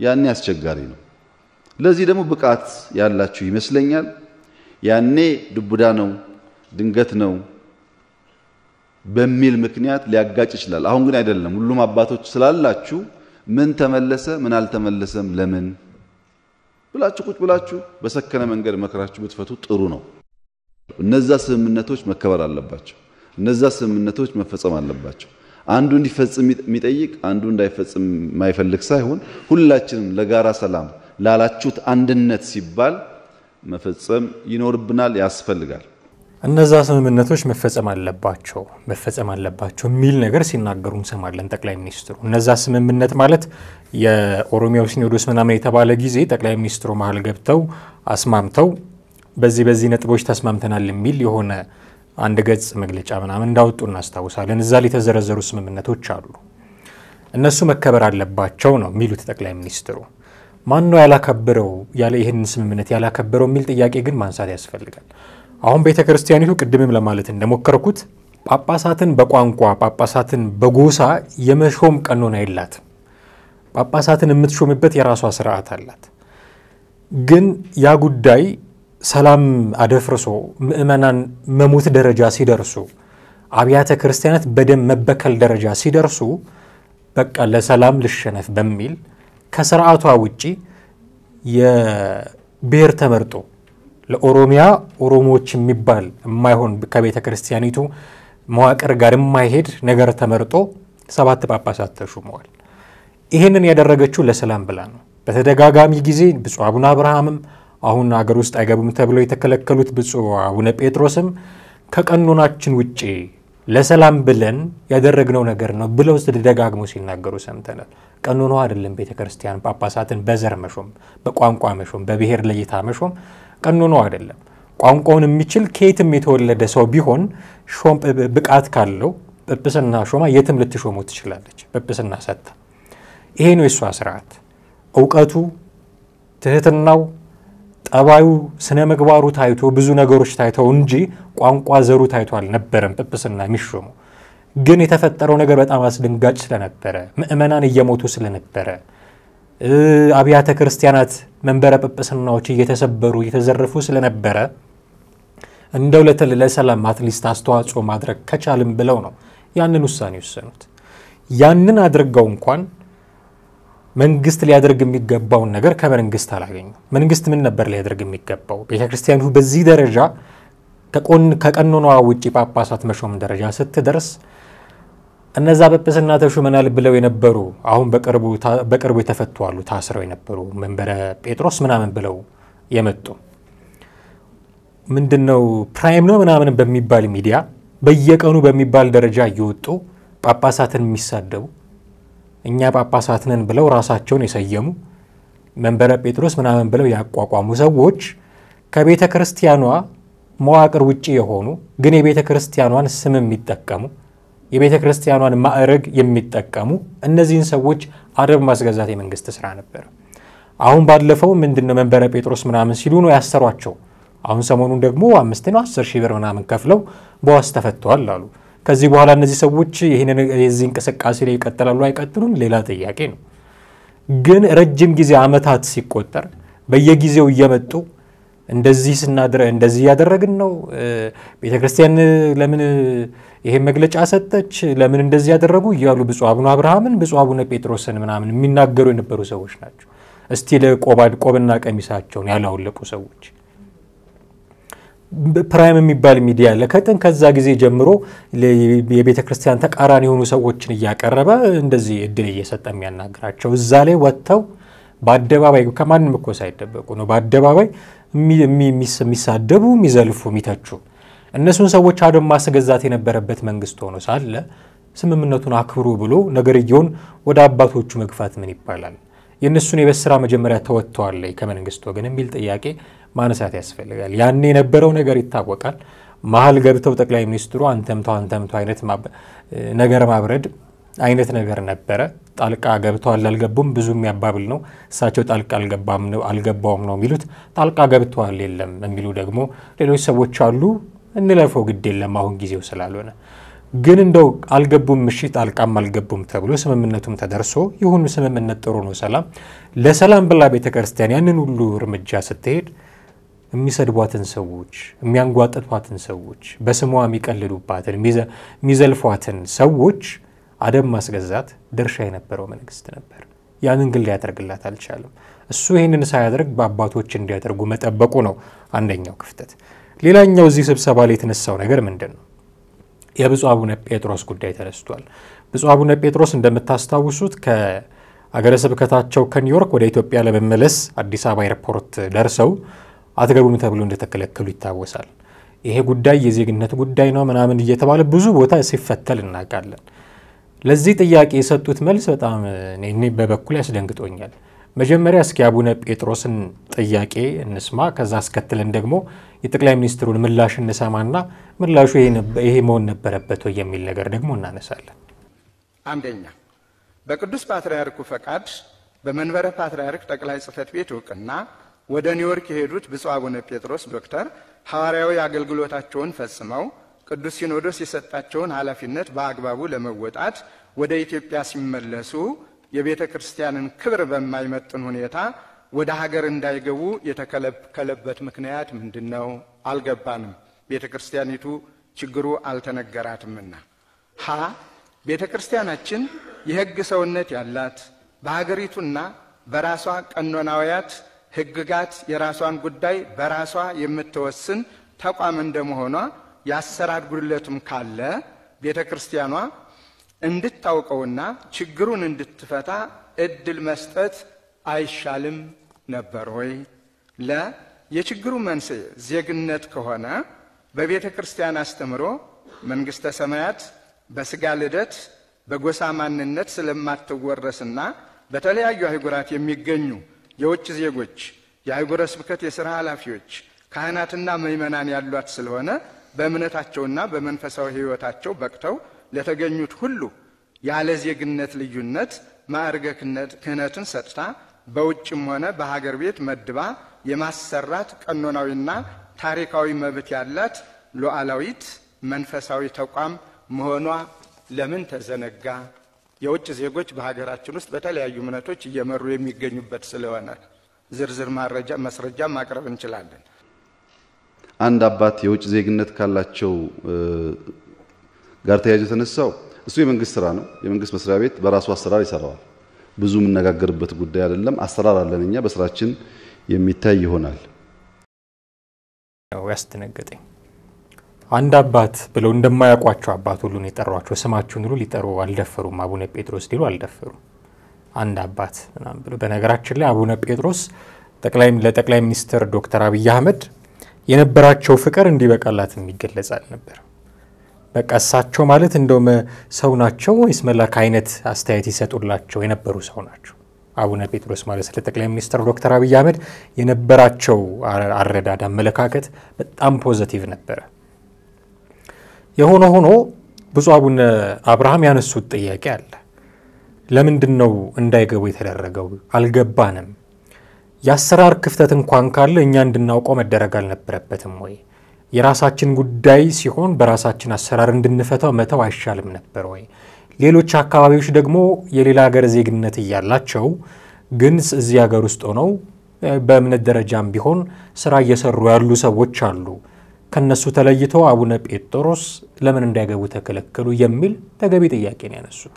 ያኔ አስቸጋሪ ነው። ለዚህ ደግሞ ብቃት ያላችሁ ይመስለኛል። ያኔ ዱቡዳ ነው ድንገት ነው በሚል ምክንያት ሊያጋጭ ይችላል። አሁን ግን አይደለም። ሁሉም አባቶች ስላላችሁ ምን ተመለሰ ምን አልተመለሰም ለምን ብላችሁ ቁጭ ብላችሁ በሰከነ መንገድ መክራችሁ ብትፈቱ ጥሩ ነው። እነዛ ስምምነቶች መከበር አለባቸው። እነዛ ስምምነቶች መፈጸም አለባቸው። አንዱ እንዲፈጽም የሚጠይቅ አንዱ እንዳይፈጽም የማይፈልግ ሳይሆን ሁላችንም ለጋራ ሰላም ላላችሁት አንድነት ሲባል መፈጸም ይኖርብናል፣ ያስፈልጋል። እነዛ ስምምነቶች መፈጸም አለባቸው መፈጸም አለባቸው የሚል ነገር ሲናገሩ እንሰማለን ጠቅላይ ሚኒስትሩ። እነዛ ስምምነት ማለት የኦሮሚያው ሲኖዶስ ምናምን የተባለ ጊዜ ጠቅላይ ሚኒስትሩ መሀል ገብተው አስማምተው በዚህ በዚህ ነጥቦች ተስማምተናል የሚል የሆነ አንድ ገጽ መግለጫ ምናምን እንዳወጡ እናስታውሳለን። እዛ ላይ የተዘረዘሩ ስምምነቶች አሉ። እነሱ መከበር አለባቸው ነው የሚሉት ጠቅላይ ሚኒስትሩ። ማን ነው ያላከበረው ያለ ይህንን ስምምነት ያላከበረው የሚል ጥያቄ ግን ማንሳት ያስፈልጋል። አሁን ቤተ ክርስቲያኒቱ ቅድምም ለማለት እንደሞከርኩት ጳጳሳትን በቋንቋ ጳጳሳትን በጎሳ የመሾም ቀኖና የላትም። ጳጳሳትን የምትሾምበት የራሷ ስርዓት አላት። ግን ያ ጉዳይ ሰላም አደፍርሶ ምእመናን መሞት ደረጃ ሲደርሱ አብያተ ክርስቲያናት በደም መበከል ደረጃ ሲደርሱ በቃ ለሰላም ልሸነፍ በሚል ከስርዓቷ ውጪ የብሔር ተመርጦ ለኦሮሚያ ኦሮሞዎች የሚባል የማይሆን ከቤተ ክርስቲያኒቱ መዋቅር ጋር የማይሄድ ነገር ተመርጦ ሰባት ጳጳሳት ተሹመዋል። ይህንን ያደረገችው ለሰላም ብላ ነው። በተደጋጋሚ ጊዜ ብፁዕ አቡነ አብርሃምም አሁን አገር ውስጥ አይገቡም ተብለው የተከለከሉት ብፁዕ አቡነ ጴጥሮስም ከቀኖናችን ውጭ ለሰላም ብለን ያደረግነው ነገር ነው ብለው ደጋግመው ሲናገሩ ሰምተናል። ቀኖኖ አይደለም ቤተ ክርስቲያን ጳጳሳትን በዘር መሾም፣ በቋንቋ መሾም፣ በብሔር ለይታ መሾም ቀኖኖ አይደለም። ቋንቋውን የሚችል ከየትም የተወለደ ሰው ቢሆን ብቃት ካለው ጵጵስና ሾማ የትም ልትሾሙ ትችላለች። ጵጵስና ሰጥታ ይሄ ነው የእሷ ስርዓት። እውቀቱ ትህትናው ጠባዩ፣ ስነ ምግባሩ ታይቶ ብዙ ነገሮች ታይተው እንጂ ቋንቋ ዘሩ ታይቶ አልነበረም ጵጵስና የሚሾሙ። ግን የተፈጠረው ነገር በጣም አስደንጋጭ ስለነበረ፣ ምእመናን እየሞቱ ስለነበረ፣ አብያተ ክርስቲያናት መንበረ ጵጵስናዎች እየተሰበሩ እየተዘረፉ ስለነበረ እንደው ለተል ለሰላም አትሊስት አስተዋጽኦ ማድረግ ከቻልም ብለው ነው ያንን ውሳኔ ወሰኑት። ያንን አድርገው እንኳን መንግስት ሊያደርግ የሚገባውን ነገር ከመንግስት አላገኙ። መንግስት ምን ነበር ሊያደርግ የሚገባው? ቤተ ክርስቲያኑ በዚህ ደረጃ ከቀኖኗ ውጭ ጳጳሳት መሾም ደረጃ ስትደርስ እነዛ በጵስና ተሹመናል ብለው የነበሩ አሁን በቅርቡ የተፈቱ አሉ፣ ታስረው የነበሩ መንበረ ጴጥሮስ ምናምን ብለው የመጡ ምንድን ነው ፕራይም ነው ምናምን በሚባል ሚዲያ በየቀኑ በሚባል ደረጃ እየወጡ ጳጳሳትን የሚሳደቡ እኛ ጳጳሳት ነን ብለው ራሳቸውን የሰየሙ መንበረ ጴጥሮስ ምናምን ብለው ያቋቋሙ ሰዎች ከቤተ ክርስቲያኗ መዋቅር ውጭ የሆኑ ግን የቤተ ክርስቲያኗን ስም የሚጠቀሙ የቤተ ክርስቲያኗን ማዕረግ የሚጠቀሙ እነዚህን ሰዎች አደብ ማስገዛት የመንግስት ስራ ነበር። አሁን ባለፈው ምንድነው መንበረ ጴጥሮስ ምናምን ሲሉ ነው ያሰሯቸው። አሁን ሰሞኑን ደግሞ አምስት ነው አስር ሺህ ብር ምናምን ከፍለው በዋስ ተፈተዋል አሉ። ከዚህ በኋላ እነዚህ ሰዎች ይህንን የዚህ እንቅስቃሴ ላይ ይቀጥላሉ አይቀጥሉም ሌላ ጥያቄ ነው። ግን ረጅም ጊዜ ዓመታት ሲቆጠር በየጊዜው እየመጡ እንደዚህ ስናድረ እንደዚህ እያደረግን ነው፣ ቤተ ክርስቲያን ለምን ይሄን መግለጫ ሰጠች፣ ለምን እንደዚህ ያደረጉ እያሉ ብፁዕ አቡነ አብርሃምን ብፁዕ አቡነ ጴጥሮስን ምናምን የሚናገሩ የነበሩ ሰዎች ናቸው። እስቲ ለቆብና ቀሚሳቸውን ያላወለቁ ሰዎች ፕራይም የሚባል ሚዲያ አለ። ከጥን ከዛ ጊዜ ጀምሮ የቤተ ክርስቲያን ተቃራኒ የሆኑ ሰዎችን እያቀረበ እንደዚህ እድል እየሰጠ የሚያናግራቸው እዛ ላይ ወጥተው በአደባባይ ከማንም እኮ ሳይደበቁ ነው በአደባባይ የሚሳደቡ፣ የሚዘልፉ፣ የሚተቹ እነሱን ሰዎች አደም ማስገዛት የነበረበት መንግስት ሆኖ ሳለ ስምምነቱን አክብሩ ብሎ ነገርየውን ወደ አባቶቹ መግፋት ምን ይባላል? የእነሱን የበስራ ስራ መጀመሪያ ተወጥተዋል ከመንግስት ወገን የሚል ጥያቄ ማነሳት ያስፈልጋል። ያኔ የነበረው ነገር ይታወቃል። መሀል ገብተው ጠቅላይ ሚኒስትሩ አንተምቶ አንተምቶ አይነት ነገር ማብረድ አይነት ነገር ነበረ። ጣልቃ ገብተዋል አልገቡም ብዙ የሚያባብል ነው። እሳቸው ጣልቃ አልገባውም ነው የሚሉት፣ ጣልቃ ገብተዋል የለም የሚሉ ደግሞ ሌሎች ሰዎች አሉ። እንለፈው ግድ የለም አሁን ጊዜው ስላልሆነ ግን እንደው አልገቡም ምሽት ጣልቃም አልገቡም ተብሎ ስምምነቱም ተደርሶ ይሁን ስምምነት ጥሩ ነው ሰላም ለሰላም ብላ ቤተክርስቲያን ያንን ሁሉ እርምጃ ስትሄድ የሚሰድቧትን ሰዎች፣ የሚያንጓጥቷትን ሰዎች፣ በስሟ የሚቀልዱባትን፣ የሚዘልፏትን ሰዎች አደብ ማስገዛት ድርሻ የነበረው መንግስት ነበር። ያንን ግን ሊያደርግላት አልቻለም። እሱ ይህንን ሳያደርግ በአባቶች እንዲያደርጉ መጠበቁ ነው አንደኛው ክፍተት። ሌላኛው እዚህ ስብሰባ ላይ የተነሳው ነገር ምንድን ነው? የብፁ አቡነ ጴጥሮስ ጉዳይ ተነስቷል። ብፁ አቡነ ጴጥሮስ እንደምታስታውሱት ከአገረ ስብከታቸው ከኒውዮርክ ወደ ኢትዮጵያ ለመመለስ አዲስ አበባ ኤርፖርት ደርሰው አትገቡም ተብሎ እንደተከለከሉ ይታወሳል። ይሄ ጉዳይ የዜግነት ጉዳይ ነው ምናምን እየተባለ ብዙ ቦታ ሲፈተል እናውቃለን። ለዚህ ጥያቄ የሰጡት መልስ በጣም እኔ በበኩል ያስደንግጦኛል። መጀመሪያ እስኪ አቡነ ጴጥሮስን ጥያቄ እንስማ፣ ከዛ አስከትለን ደግሞ የጠቅላይ ሚኒስትሩን ምላሽ እንሰማና ምላሹ ይሄ መሆን ነበረበት ወይ የሚል ነገር ደግሞ እናነሳለን። አንደኛ በቅዱስ ፓትርያርኩ ፈቃድ በመንበረ ፓትርያርክ ጠቅላይ ጽሕፈት ቤት እውቅና ወደ ኒውዮርክ የሄዱት ብፁዕ አቡነ ጴጥሮስ ዶክተር ሐዋርያዊ አገልግሎታቸውን ፈጽመው ቅዱስ ሲኖዶስ የሰጣቸውን ኃላፊነት በአግባቡ ለመወጣት ወደ ኢትዮጵያ ሲመለሱ የቤተ ክርስቲያንን ክብር በማይመጥን ሁኔታ ወደ ሀገር እንዳይገቡ የተከለከለበት ምክንያት ምንድን ነው? አልገባንም። ቤተ ክርስቲያኒቱ ችግሩ አልተነገራትምና። ሀ ቤተ ክርስቲያናችን የሕግ ሰውነት ያላት በሀገሪቱና በራሷ ቀኖናውያት ህግጋት የራሷን ጉዳይ በራሷ የምትወስን ተቋም እንደመሆኗ የአሰራር ጉድለቱም ካለ ቤተ ክርስቲያኗ እንድታውቀውና ችግሩን እንድትፈታ እድል መስጠት አይሻልም ነበር ወይ? ለ የችግሩ መንስኤ ዜግነት ከሆነ በቤተ ክርስቲያን አስተምሮ መንግሥተ ሰማያት በሥጋ ልደት በጎሳ ማንነት ስለማትወረስና በተለያዩ አህጉራት የሚገኙ የውጭ ዜጎች፣ የአይጎረ ስብከት የሥራ ኃላፊዎች፣ ካህናትና መይመናን ያሏት ስለሆነ በእምነታቸውና በመንፈሳዊ ሕይወታቸው በቅተው ለተገኙት ሁሉ ያለ ዜግነት ልዩነት ማዕርገ ክህነትን ሰጥታ በውጭም ሆነ በሀገር ቤት መድባ የማሰራት ቀኖናዊና ታሪካዊ መብት ያላት ሉዓላዊት መንፈሳዊ ተቋም መሆኗ ለምን ተዘነጋ? የውጭ ዜጎች በሀገራችን ውስጥ በተለያዩ እምነቶች እየመሩ የሚገኙበት ስለሆነ ዝርዝር ማረጃ መስረጃ ማቅረብ እንችላለን። አንድ አባት የውጭ ዜግነት ካላቸው ጋር ተያይዞ የተነሳው እሱ የመንግስት ስራ ነው። የመንግስት መስሪያ ቤት በራሱ አሰራር ይሰራዋል። ብዙ የምነጋገርበት ጉዳይ አይደለም። አሰራር አለን እኛ፣ በስራችን የሚታይ ይሆናል። ያው ያስደነገጠኝ አንድ አባት ብለው እንደማያውቋቸው አባት ሁሉን የጠሯቸው። ስማቸውን ሁሉ ሊጠሩ አልደፈሩም። አቡነ ጴጥሮስ ሊሉ አልደፈሩም። አንድ አባት ምናምን ብሎ በነገራችን ላይ አቡነ ጴጥሮስ ለጠቅላይ ሚኒስትር ዶክተር አብይ አህመድ የነበራቸው ፍቅር እንዲበቃላት የሚገለጽ አልነበር። በቃ እሳቸው ማለት እንደውም ሰው ናቸው ወይስ መላክ አይነት አስተያየት ይሰጡላቸው የነበሩ ሰው ናቸው። አቡነ ጴጥሮስ ማለት ስለ ጠቅላይ ሚኒስትር ዶክተር አብይ አህመድ የነበራቸው አረዳድ አመለካከት በጣም ፖዘቲቭ ነበረ። የሆነ ሆኖ ብፁዕ አቡነ አብርሃም ያነሱት ጥያቄ አለ። ለምንድን ነው እንዳይገቡ የተደረገው? አልገባንም። የአሰራር ክፍተት እንኳን ካለ እኛ እንድናውቀው መደረግ አልነበረበትም ወይ? የራሳችን ጉዳይ ሲሆን በራሳችን አሰራር እንድንፈታው መተው አይሻልም ነበር ወይ? ሌሎች አካባቢዎች ደግሞ የሌላ ሀገር ዜግነት እያላቸው ግን እዚህ ሀገር ውስጥ ሆነው በእምነት ደረጃም ቢሆን ስራ እየሰሩ ያሉ ሰዎች አሉ። ከነሱ ተለይተው አቡነ ጴጥሮስ ለምን እንዳይገቡ ተከለከሉ የሚል ተገቢ ጥያቄ ነው ያነሱት።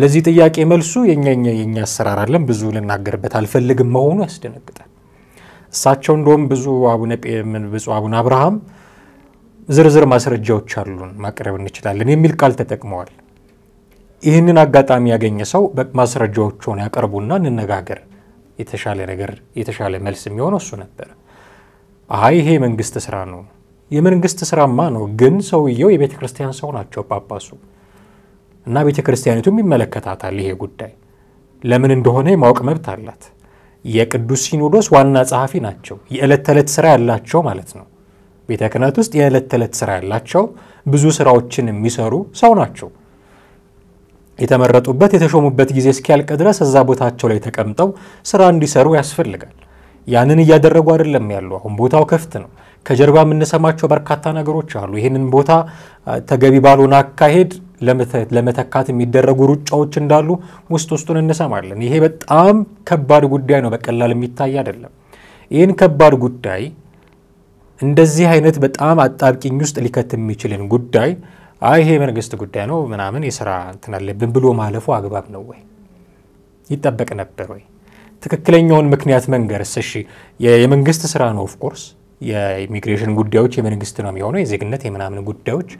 ለዚህ ጥያቄ መልሱ የኛኛ የኛ አሰራር አለን ብዙ ልናገርበት አልፈልግም መሆኑ ያስደነግጣል። እሳቸው እንደውም ብዙ አቡነ አቡነ አብርሃም ዝርዝር ማስረጃዎች አሉን ማቅረብ እንችላለን የሚል ቃል ተጠቅመዋል። ይህንን አጋጣሚ ያገኘ ሰው ማስረጃዎቹን ያቀርቡና እንነጋገር፣ የተሻለ ነገር የተሻለ መልስ የሚሆነው እሱ ነበር። አይ ይሄ የመንግስት ስራ ነው የመንግስት ስራማ ነው። ግን ሰውየው የቤተ ክርስቲያን ሰው ናቸው ጳጳሱ እና ቤተ ክርስቲያኒቱም ይመለከታታል። ይሄ ጉዳይ ለምን እንደሆነ የማወቅ መብት አላት። የቅዱስ ሲኖዶስ ዋና ጸሐፊ ናቸው። የዕለት ተዕለት ስራ ያላቸው ማለት ነው። ቤተ ክህነት ውስጥ የዕለት ተዕለት ስራ ያላቸው ብዙ ስራዎችን የሚሰሩ ሰው ናቸው። የተመረጡበት የተሾሙበት ጊዜ እስኪያልቅ ድረስ እዛ ቦታቸው ላይ ተቀምጠው ስራ እንዲሰሩ ያስፈልጋል። ያንን እያደረጉ አይደለም ያሉ። አሁን ቦታው ክፍት ነው። ከጀርባ የምንሰማቸው በርካታ ነገሮች አሉ። ይህንን ቦታ ተገቢ ባልሆነ አካሄድ ለመተካት የሚደረጉ ሩጫዎች እንዳሉ ውስጥ ውስጡን እንሰማለን። ይሄ በጣም ከባድ ጉዳይ ነው፣ በቀላል የሚታይ አይደለም። ይህን ከባድ ጉዳይ እንደዚህ አይነት በጣም አጣብቂኝ ውስጥ ሊከት የሚችልን ጉዳይ አይ ይሄ መንግስት ጉዳይ ነው ምናምን የስራ እንትን አለብን ብሎ ማለፉ አግባብ ነው ወይ? ይጠበቅ ነበር ወይ? ትክክለኛውን ምክንያት መንገርስ? እሺ የመንግስት ስራ ነው ኦፍኮርስ የኢሚግሬሽን ጉዳዮች የመንግስት ነው የሚሆነው፣ የዜግነት የምናምን ጉዳዮች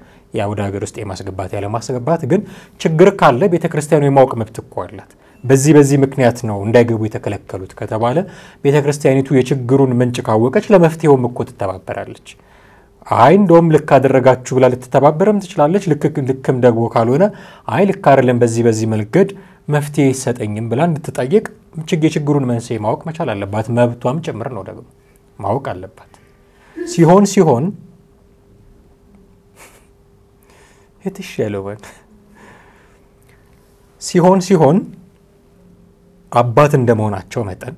ወደ ሀገር ውስጥ የማስገባት ያለማስገባት። ግን ችግር ካለ ቤተ ክርስቲያኑ የማወቅ መብት እኮ አላት። በዚህ በዚህ ምክንያት ነው እንዳይገቡ የተከለከሉት ከተባለ ቤተ ክርስቲያኒቱ የችግሩን ምንጭ ካወቀች ለመፍትሄውም እኮ ትተባበራለች። አይ እንደውም ልክ አደረጋችሁ ብላ ልትተባበርም ትችላለች። ልክም ደግሞ ካልሆነ አይ ልክ አይደለም በዚህ በዚህ መልገድ መፍትሄ ይሰጠኝም ብላ እንድትጠየቅ የችግሩን መንስኤ ማወቅ መቻል አለባት። መብቷም ጭምር ነው ደግሞ ማወቅ አለባት። ሲሆን ሲሆን የትሽ ያለው ሲሆን ሲሆን አባት እንደመሆናቸው መጠን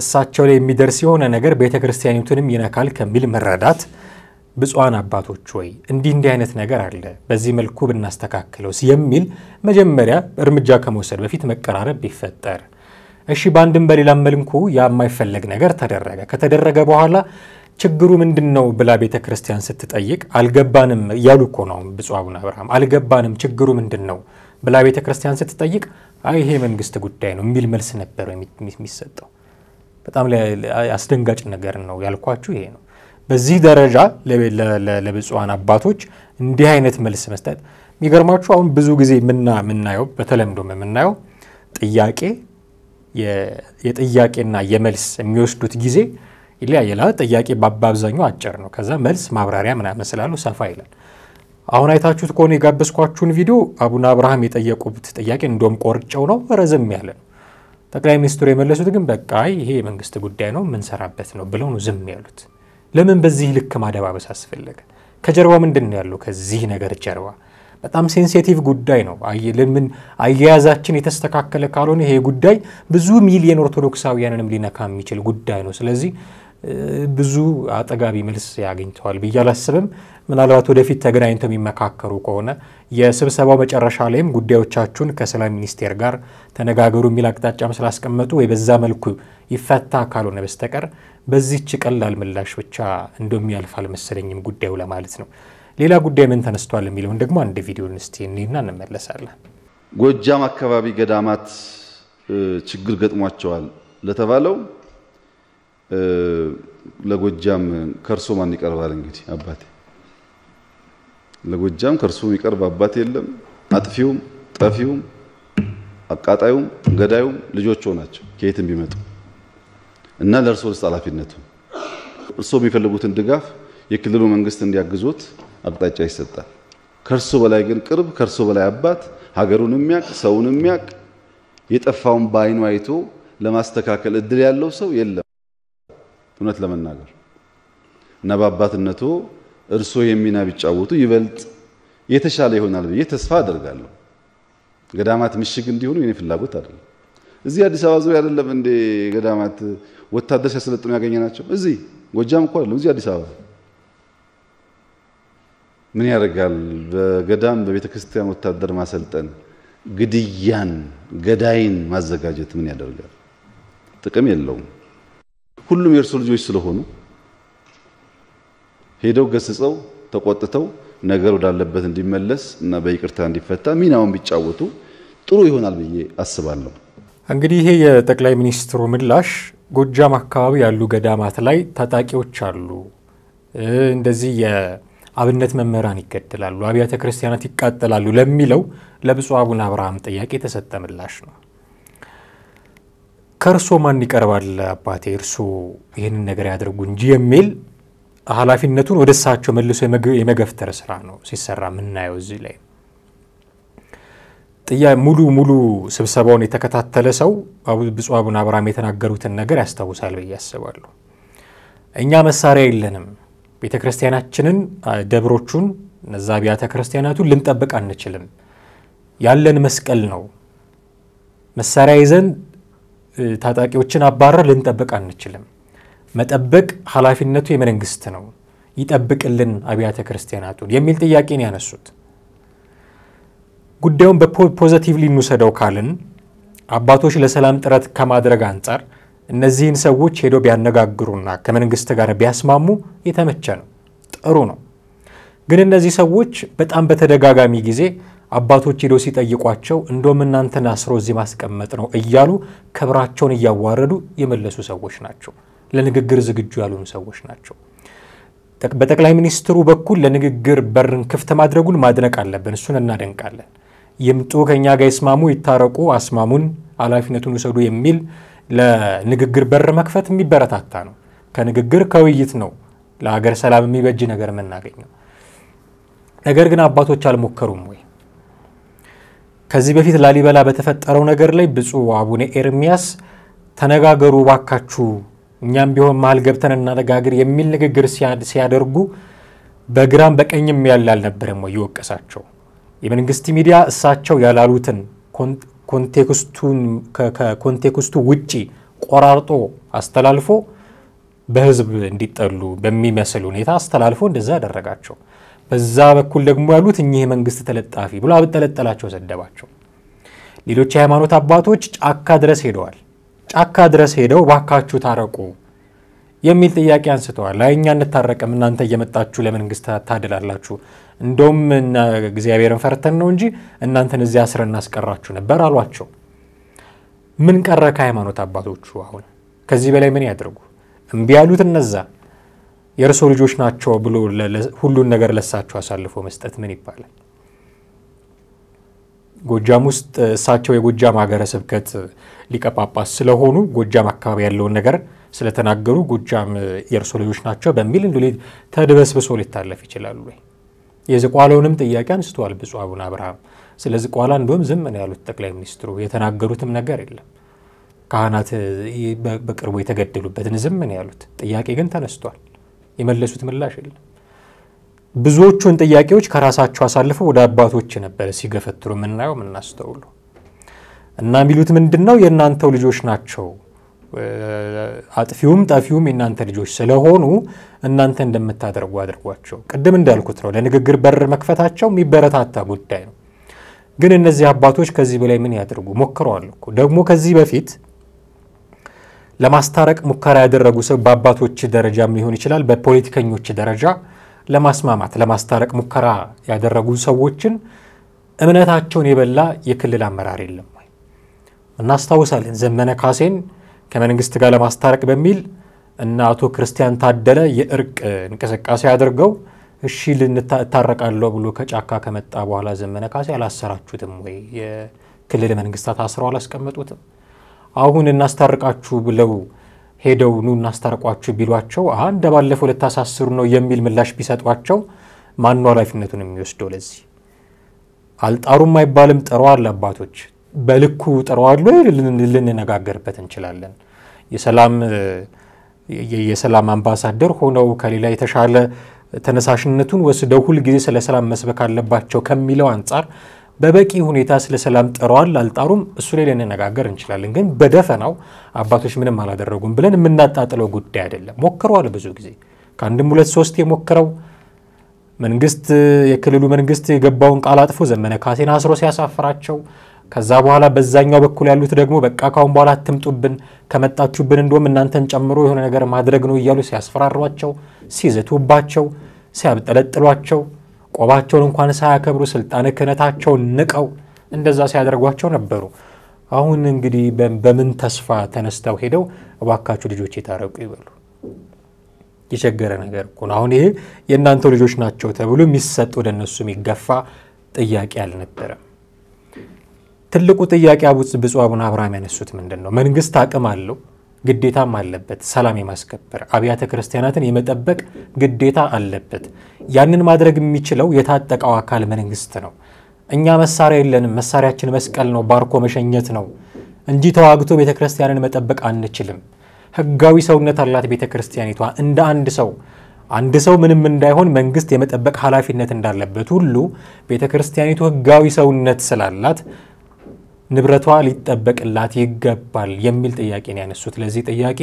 እሳቸው ላይ የሚደርስ የሆነ ነገር ቤተ ክርስቲያኒቱንም ይነካል ከሚል መረዳት ብፁዓን አባቶች ወይ እንዲህ እንዲህ አይነት ነገር አለ፣ በዚህ መልኩ ብናስተካክለውስ የሚል መጀመሪያ እርምጃ ከመውሰድ በፊት መቀራረብ ቢፈጠር፣ እሺ፣ በአንድም በሌላም መልኩ ያ የማይፈለግ ነገር ተደረገ ከተደረገ በኋላ ችግሩ ምንድን ነው ብላ ቤተ ክርስቲያን ስትጠይቅ አልገባንም እያሉ እኮ ነው ብፁዕ አቡነ አብርሃም። አልገባንም ችግሩ ምንድን ነው ብላ ቤተ ክርስቲያን ስትጠይቅ አይ ይሄ መንግስት ጉዳይ ነው የሚል መልስ ነበር የሚሰጠው። በጣም አስደንጋጭ ነገር ነው ያልኳችሁ ይሄ ነው። በዚህ ደረጃ ለብፁዓን አባቶች እንዲህ አይነት መልስ መስጠት የሚገርማችሁ አሁን ብዙ ጊዜ የምናየው በተለምዶ የምናየው ጥያቄ የጥያቄና የመልስ የሚወስዱት ጊዜ ይለያየላ ጥያቄ በአብዛኛው አጭር ነው። ከዛ መልስ ማብራሪያ ምናምን ስላሉ ሰፋ ይላል። አሁን አይታችሁት ከሆነ የጋበዝኳችሁን ቪዲዮ አቡነ አብርሃም የጠየቁት ጥያቄ እንደም ቆርጨው ነው ረዘም ያለ ነው። ጠቅላይ ሚኒስትሩ የመለሱት ግን በቃ ይሄ የመንግስት ጉዳይ ነው የምንሰራበት ነው ብለው ነው ዝም ያሉት። ለምን በዚህ ልክ ማደባበስ አስፈለገ? ከጀርባ ምንድን ነው ያለው? ከዚህ ነገር ጀርባ በጣም ሴንሲቲቭ ጉዳይ ነው። ለምን አያያዛችን የተስተካከለ ካልሆነ ይሄ ጉዳይ ብዙ ሚሊዮን ኦርቶዶክሳውያንንም ሊነካ የሚችል ጉዳይ ነው። ስለዚህ ብዙ አጠጋቢ መልስ ያገኝተዋል ብዬ አላስብም። ምናልባት ወደፊት ተገናኝተው የሚመካከሩ ከሆነ የስብሰባው መጨረሻ ላይም ጉዳዮቻችሁን ከሰላም ሚኒስቴር ጋር ተነጋገሩ የሚል አቅጣጫም ስላስቀመጡ ወይ በዛ መልኩ ይፈታ ካልሆነ በስተቀር በዚች ቀላል ምላሽ ብቻ እንደሚያልፍ አልመሰለኝም ጉዳዩ ለማለት ነው። ሌላ ጉዳይ ምን ተነስቷል የሚለውን ደግሞ አንድ ቪዲዮ ንስቲ እኔና እንመለሳለን። ጎጃም አካባቢ ገዳማት ችግር ገጥሟቸዋል ለተባለው ለጎጃም ከርሶ ማን ይቀርባል? እንግዲህ አባቴ ለጎጃም ከርሶ የሚቀርብ አባት የለም። አጥፊውም፣ ጠፊውም፣ አቃጣዩም፣ ገዳዩም ልጆቹ ናቸው ከየትም ቢመጡ እና ለእርሶ ልስጥ ኃላፊነቱ። እርሶ የሚፈልጉትን ድጋፍ የክልሉ መንግስት እንዲያግዙት አቅጣጫ ይሰጣል። ከእርሶ በላይ ግን ቅርብ፣ ከእርሶ በላይ አባት ሀገሩን የሚያቅ ሰውን የሚያቅ የጠፋውን በአይኑ አይቶ ለማስተካከል እድል ያለው ሰው የለም። እውነት ለመናገር እና በአባትነቱ እርሶ የሚና ቢጫወቱ ይበልጥ የተሻለ ይሆናል ብዬ ተስፋ አደርጋለሁ። ገዳማት ምሽግ እንዲሆኑ የኔ ፍላጎት አይደለም። እዚህ አዲስ አበባ ዙሪያ አይደለም እንዴ ገዳማት ወታደር ሲያሰለጥኑ ያገኘ ናቸው። እዚህ ጎጃም እኮ አይደለም፣ እዚህ አዲስ አበባ ምን ያደርጋል? በገዳም በቤተ ክርስቲያን ወታደር ማሰልጠን ግድያን፣ ገዳይን ማዘጋጀት ምን ያደርጋል? ጥቅም የለውም። ሁሉም የእርሱ ልጆች ስለሆኑ ሄደው ገስጸው ተቆጥተው ነገር ወዳለበት እንዲመለስ እና በይቅርታ እንዲፈታ ሚናውን ቢጫወቱ ጥሩ ይሆናል ብዬ አስባለሁ። እንግዲህ ይሄ የጠቅላይ ሚኒስትሩ ምላሽ ጎጃም አካባቢ ያሉ ገዳማት ላይ ታጣቂዎች አሉ፣ እንደዚህ የአብነት መምህራን ይገደላሉ፣ አብያተ ክርስቲያናት ይቃጠላሉ ለሚለው ለብፁዕ አቡነ አብርሃም ጥያቄ የተሰጠ ምላሽ ነው። ከእርሶ ማን ይቀርባል አባቴ እርሶ ይህንን ነገር ያደርጉ እንጂ የሚል ኃላፊነቱን ወደ እሳቸው መልሶ የመገፍተር ስራ ነው ሲሰራ የምናየው። እዚህ ላይ ጥያ ሙሉ ሙሉ ስብሰባውን የተከታተለ ሰው ብፁዕ አቡነ አብርሃም የተናገሩትን ነገር ያስታውሳል ብዬ አስባለሁ። እኛ መሳሪያ የለንም፣ ቤተ ክርስቲያናችንን፣ ደብሮቹን፣ እነዛ አብያተ ክርስቲያናቱን ልንጠብቅ አንችልም። ያለን መስቀል ነው መሳሪያ ይዘን ታጣቂዎችን አባረር ልንጠብቅ አንችልም። መጠበቅ ኃላፊነቱ የመንግስት ነው። ይጠብቅልን አብያተ ክርስቲያናቱን የሚል ጥያቄ ያነሱት። ጉዳዩን በፖዘቲቭ ሊንውሰደው ካልን አባቶች ለሰላም ጥረት ከማድረግ አንጻር እነዚህን ሰዎች ሄዶ ቢያነጋግሩና ከመንግስት ጋር ቢያስማሙ የተመቸ ነው፣ ጥሩ ነው። ግን እነዚህ ሰዎች በጣም በተደጋጋሚ ጊዜ አባቶች ሄደው ሲጠይቋቸው እንደውም እናንተን አስሮ እዚህ ማስቀመጥ ነው እያሉ ክብራቸውን እያዋረዱ የመለሱ ሰዎች ናቸው። ለንግግር ዝግጁ ያልሆኑ ሰዎች ናቸው። በጠቅላይ ሚኒስትሩ በኩል ለንግግር በርን ክፍት ማድረጉን ማድነቅ አለብን። እሱን እናደንቃለን። ይምጡ፣ ከኛ ጋር ይስማሙ፣ ይታረቁ፣ አስማሙን፣ ኃላፊነቱን ውሰዱ የሚል ለንግግር በር መክፈት የሚበረታታ ነው። ከንግግር ከውይይት ነው ለሀገር ሰላም የሚበጅ ነገር የምናገኘው። ነገር ግን አባቶች አልሞከሩም ወይ? ከዚህ በፊት ላሊበላ በተፈጠረው ነገር ላይ ብፁዕ አቡነ ኤርሚያስ ተነጋገሩ ባካችሁ፣ እኛም ቢሆን መሀል ገብተን እናነጋግር የሚል ንግግር ሲያደርጉ በግራም በቀኝም ያለ አልነበረም ወይ ይወቀሳቸው የመንግስት ሚዲያ እሳቸው ያላሉትን ከኮንቴክስቱ ውጪ ቆራርጦ አስተላልፎ በህዝብ እንዲጠሉ በሚመስል ሁኔታ አስተላልፎ እንደዛ ያደረጋቸው በዛ በኩል ደግሞ ያሉት እኚህ መንግስት ተለጣፊ ብሎ አብጠለጠላቸው፣ ሰደባቸው። ሌሎች የሃይማኖት አባቶች ጫካ ድረስ ሄደዋል። ጫካ ድረስ ሄደው ባካችሁ ታረቁ የሚል ጥያቄ አንስተዋል። አይ እኛ እንታረቅም፣ እናንተ እየመጣችሁ ለመንግስት ታድላላችሁ፣ እንደውም እግዚአብሔርን ፈርተን ነው እንጂ እናንተን እዚያ አስረን እናስቀራችሁ ነበር አሏቸው። ምን ቀረ ከሃይማኖት አባቶቹ? አሁን ከዚህ በላይ ምን ያድርጉ? እምቢ ያሉት እነዛ የእርሶ ልጆች ናቸው ብሎ ሁሉን ነገር ለሳቸው አሳልፎ መስጠት ምን ይባላል? ጎጃም ውስጥ እሳቸው የጎጃም ሀገረ ስብከት ሊቀጳጳስ ስለሆኑ ጎጃም አካባቢ ያለውን ነገር ስለተናገሩ ጎጃም የእርሶ ልጆች ናቸው በሚል እንዱ ተድበስብሶ ሊታለፍ ይችላሉ። የዝቋላውንም ጥያቄ አንስተዋል ብፁዕ አቡነ አብርሃም። ስለ ዝቋላ እንዲሁም ዝም ነው ያሉት ጠቅላይ ሚኒስትሩ። የተናገሩትም ነገር የለም። ካህናት በቅርቡ የተገደሉበትን ዝም ነው ያሉት። ጥያቄ ግን ተነስቷል። የመለሱት ምላሽ የለም። ብዙዎቹን ጥያቄዎች ከራሳቸው አሳልፈው ወደ አባቶች ነበረ ሲገፈትሩ የምናየው የምናስተውሉ እና የሚሉት ምንድን ነው? የእናንተው ልጆች ናቸው፣ አጥፊውም ጠፊውም የእናንተ ልጆች ስለሆኑ እናንተ እንደምታደርጉ አድርጓቸው። ቅድም እንዳልኩት ነው፣ ለንግግር በር መክፈታቸው የሚበረታታ ጉዳይ ነው። ግን እነዚህ አባቶች ከዚህ በላይ ምን ያደርጉ? ሞክረዋል እኮ ደግሞ ከዚህ በፊት ለማስታረቅ ሙከራ ያደረጉ ሰው በአባቶች ደረጃም ሊሆን ይችላል፣ በፖለቲከኞች ደረጃ ለማስማማት ለማስታረቅ ሙከራ ያደረጉ ሰዎችን እምነታቸውን የበላ የክልል አመራር የለም። እናስታውሳለን ዘመነ ካሴን ከመንግስት ጋር ለማስታረቅ በሚል እና አቶ ክርስቲያን ታደለ የእርቅ እንቅስቃሴ አድርገው እሺ ልንታረቃለሁ ብሎ ከጫካ ከመጣ በኋላ ዘመነ ካሴ አላሰራችሁትም ወይ? የክልል መንግስታት አስረው አላስቀመጡትም? አሁን እናስታርቃችሁ ብለው ሄደው ኑ እናስታርቋችሁ ቢሏቸው እንደ ባለፈው ልታሳስሩ ነው የሚል ምላሽ ቢሰጧቸው ማኑ ኃላፊነቱን የሚወስደው? ለዚህ አልጣሩም አይባልም። ጥረዋል፣ አባቶች በልኩ ጥረዋል። ልንነጋገርበት እንችላለን። የሰላም የሰላም አምባሳደር ሆነው ከሌላ የተሻለ ተነሳሽነቱን ወስደው ሁልጊዜ ስለ ሰላም መስበክ አለባቸው ከሚለው አንጻር በበቂ ሁኔታ ስለ ሰላም ጥረዋል አልጣሩም፣ እሱ ላይ ልንነጋገር እንችላለን። ግን በደፈናው አባቶች ምንም አላደረጉም ብለን የምናጣጥለው ጉዳይ አይደለም። ሞክረዋል። ብዙ ጊዜ ከአንድም ሁለት ሶስት የሞክረው መንግስት የክልሉ መንግስት የገባውን ቃል አጥፎ ዘመነ ካሴን አስሮ ሲያሳፍራቸው ከዛ በኋላ በዛኛው በኩል ያሉት ደግሞ በቃ ካሁን በኋላ አትምጡብን፣ ከመጣችሁብን እንደውም እናንተን ጨምሮ የሆነ ነገር ማድረግ ነው እያሉ ሲያስፈራሯቸው፣ ሲዘቱባቸው፣ ሲያብጠለጥሏቸው ቆባቸውን እንኳን ሳያከብሩ ስልጣነ ክህነታቸውን ንቀው እንደዛ ሲያደርጓቸው ነበሩ። አሁን እንግዲህ በምን ተስፋ ተነስተው ሄደው እባካችሁ ልጆች የታረቁ ይበሉ? የቸገረ ነገር እኮ ነው። አሁን ይሄ የእናንተ ልጆች ናቸው ተብሎ የሚሰጥ ወደ እነሱ የሚገፋ ጥያቄ አልነበረም። ትልቁ ጥያቄ ብፁዕ አቡነ አብርሃም ያነሱት ምንድን ነው? መንግስት አቅም አለው ግዴታም አለበት። ሰላም የማስከበር አብያተ ክርስቲያናትን የመጠበቅ ግዴታ አለበት። ያንን ማድረግ የሚችለው የታጠቀው አካል መንግስት ነው። እኛ መሳሪያ የለንም። መሳሪያችን መስቀል ነው፣ ባርኮ መሸኘት ነው እንጂ ተዋግቶ ቤተ ክርስቲያንን መጠበቅ አንችልም። ህጋዊ ሰውነት አላት ቤተ ክርስቲያኒቷ እንደ አንድ ሰው አንድ ሰው ምንም እንዳይሆን መንግስት የመጠበቅ ኃላፊነት እንዳለበት ሁሉ ቤተ ክርስቲያኒቱ ህጋዊ ሰውነት ስላላት ንብረቷ ሊጠበቅላት ይገባል የሚል ጥያቄ ነው ያነሱት። ለዚህ ጥያቄ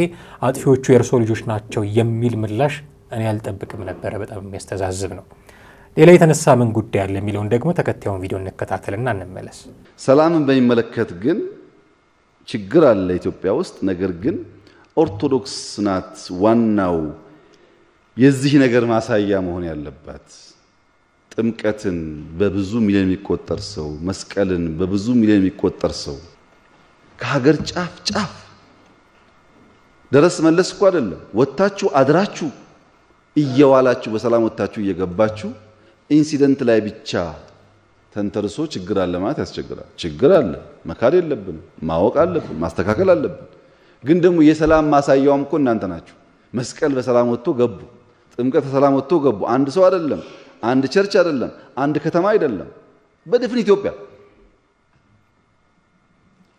አጥፊዎቹ የእርሶ ልጆች ናቸው የሚል ምላሽ እኔ አልጠብቅም ነበረ። በጣም የሚያስተዛዝብ ነው። ሌላ የተነሳ ምን ጉዳይ አለ የሚለውን ደግሞ ተከታዩን ቪዲዮ እንከታተልና እንመለስ። ሰላምን በሚመለከት ግን ችግር አለ ኢትዮጵያ ውስጥ። ነገር ግን ኦርቶዶክስ ናት ዋናው የዚህ ነገር ማሳያ መሆን ያለባት ጥምቀትን በብዙ ሚሊዮን የሚቆጠር ሰው፣ መስቀልን በብዙ ሚሊዮን የሚቆጠር ሰው ከሀገር ጫፍ ጫፍ ደረስ መለስ እኮ አይደለም ወታችሁ አድራችሁ እየዋላችሁ በሰላም ወታችሁ እየገባችሁ ኢንሲደንት ላይ ብቻ ተንተርሶ ችግር አለ ማለት ያስቸግራል። ችግር አለ፣ መካድ የለብንም፣ ማወቅ አለብን፣ ማስተካከል አለብን። ግን ደግሞ የሰላም ማሳያውም እኮ እናንተ ናችሁ። መስቀል በሰላም ወጥቶ ገቡ፣ ጥምቀት በሰላም ወጥቶ ገቡ። አንድ ሰው አይደለም አንድ ቸርች አይደለም፣ አንድ ከተማ አይደለም፣ በድፍን ኢትዮጵያ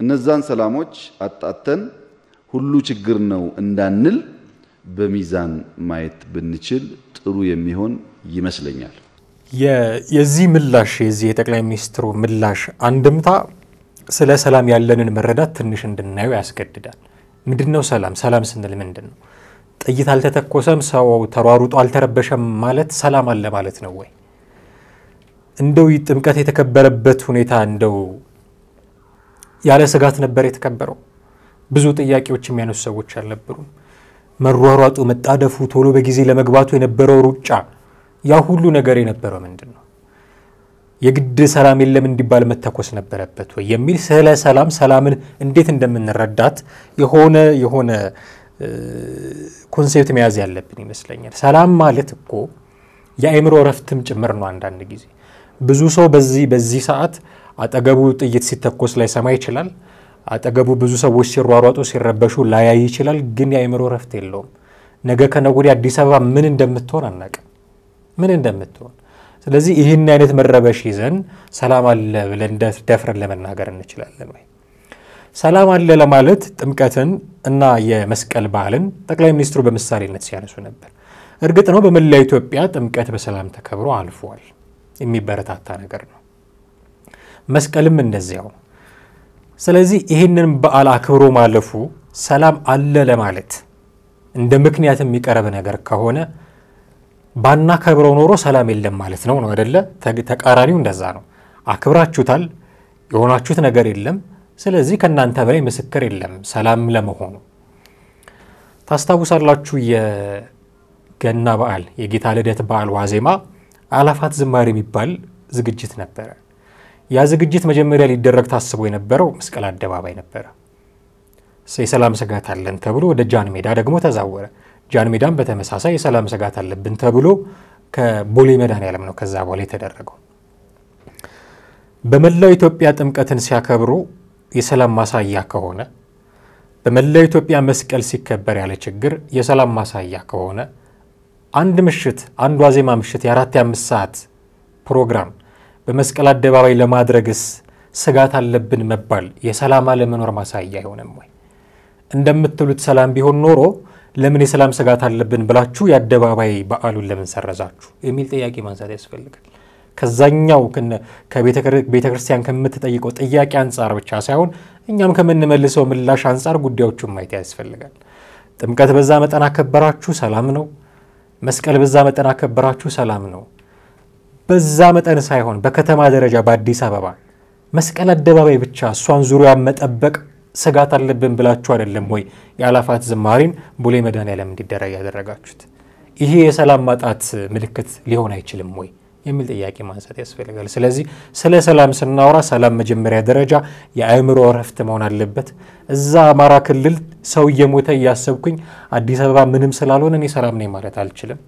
እነዛን ሰላሞች አጣተን ሁሉ ችግር ነው እንዳንል በሚዛን ማየት ብንችል ጥሩ የሚሆን ይመስለኛል። የዚህ ምላሽ የዚህ የጠቅላይ ሚኒስትሩ ምላሽ አንድምታ ስለ ሰላም ያለንን መረዳት ትንሽ እንድናየው ያስገድዳል። ምንድን ነው ሰላም? ሰላም ስንል ምንድን ነው? ጥይት አልተተኮሰም፣ ሰው ተሯሩጦ አልተረበሸም ማለት ሰላም አለ ማለት ነው ወይ? እንደው ጥምቀት የተከበረበት ሁኔታ እንደው ያለ ስጋት ነበር የተከበረው? ብዙ ጥያቄዎች የሚያነሱ ሰዎች አልነበሩም? መሯሯጡ፣ መጣደፉ፣ ቶሎ በጊዜ ለመግባቱ የነበረው ሩጫ፣ ያ ሁሉ ነገር የነበረው ምንድን ነው? የግድ ሰላም የለም እንዲባል መተኮስ ነበረበት ወይ የሚል ስለ ሰላም ሰላምን እንዴት እንደምንረዳት የሆነ የሆነ ኮንሴፕት መያዝ ያለብን ይመስለኛል። ሰላም ማለት እኮ የአእምሮ እረፍትም ጭምር ነው። አንዳንድ ጊዜ ብዙ ሰው በዚህ በዚህ ሰዓት አጠገቡ ጥይት ሲተኮስ ሰማ ይችላል። አጠገቡ ብዙ ሰዎች ሲሯሯጡ ሲረበሹ ላያይ ይችላል። ግን የአእምሮ እረፍት የለውም። ነገ ከነጎዲ አዲስ አበባ ምን እንደምትሆን አናቅም፣ ምን እንደምትሆን። ስለዚህ ይህን አይነት መረበሽ ይዘን ሰላም አለ ብለን ደፍረን ለመናገር እንችላለን ወይ? ሰላም አለ ለማለት ጥምቀትን እና የመስቀል በዓልን ጠቅላይ ሚኒስትሩ በምሳሌነት ሲያነሱ ነበር። እርግጥ ነው በመላ ኢትዮጵያ ጥምቀት በሰላም ተከብሮ አልፏል። የሚበረታታ ነገር ነው። መስቀልም እንደዚያው። ስለዚህ ይህንን በዓል አክብሮ ማለፉ ሰላም አለ ለማለት እንደ ምክንያት የሚቀረብ ነገር ከሆነ ባናከብረው ኖሮ ሰላም የለም ማለት ነው ነው አይደለ? ተቃራኒው እንደዛ ነው። አክብራችሁታል፣ የሆናችሁት ነገር የለም ስለዚህ ከእናንተ በላይ ምስክር የለም ሰላም ለመሆኑ። ታስታውሳላችሁ የገና በዓል የጌታ ልደት በዓል ዋዜማ አላፋት ዝማሬ የሚባል ዝግጅት ነበረ። ያ ዝግጅት መጀመሪያ ሊደረግ ታስቦ የነበረው መስቀል አደባባይ ነበረ። የሰላም ስጋት አለን ተብሎ ወደ ጃን ሜዳ ደግሞ ተዛወረ። ጃን ሜዳም በተመሳሳይ የሰላም ስጋት አለብን ተብሎ ከቦሌ ያለም ነው ከዛ በኋላ የተደረገው። በመላው ኢትዮጵያ ጥምቀትን ሲያከብሩ የሰላም ማሳያ ከሆነ በመላው ኢትዮጵያ መስቀል ሲከበር ያለ ችግር የሰላም ማሳያ ከሆነ አንድ ምሽት አንድ ዋዜማ ምሽት የአራት የአምስት ሰዓት ፕሮግራም በመስቀል አደባባይ ለማድረግስ ስጋት አለብን መባል የሰላም አለመኖር ማሳያ አይሆንም ወይ? እንደምትሉት ሰላም ቢሆን ኖሮ ለምን የሰላም ስጋት አለብን ብላችሁ የአደባባይ በዓሉን ለምን ሰረዛችሁ የሚል ጥያቄ ማንሳት ያስፈልጋል። ከዛኛው ከቤተ ክርስቲያን ከምትጠይቀው ጥያቄ አንጻር ብቻ ሳይሆን እኛም ከምንመልሰው ምላሽ አንጻር ጉዳዮቹን ማየት ያስፈልጋል። ጥምቀት በዛ መጠን አከበራችሁ ሰላም ነው። መስቀል በዛ መጠን አከበራችሁ ሰላም ነው። በዛ መጠን ሳይሆን በከተማ ደረጃ በአዲስ አበባ መስቀል አደባባይ ብቻ እሷን ዙሪያ መጠበቅ ስጋት አለብን ብላችሁ አይደለም ወይ የአላፋት ዝማሬን ቦሌ መድኃኔዓለም እንዲደረግ ያደረጋችሁት? ይሄ የሰላም ማጣት ምልክት ሊሆን አይችልም ወይ? የሚል ጥያቄ ማንሳት ያስፈልጋል። ስለዚህ ስለ ሰላም ስናወራ ሰላም መጀመሪያ ደረጃ የአእምሮ እረፍት መሆን አለበት። እዛ አማራ ክልል ሰው እየሞተ እያሰብኩኝ አዲስ አበባ ምንም ስላልሆነ እኔ ሰላም ነኝ ማለት አልችልም።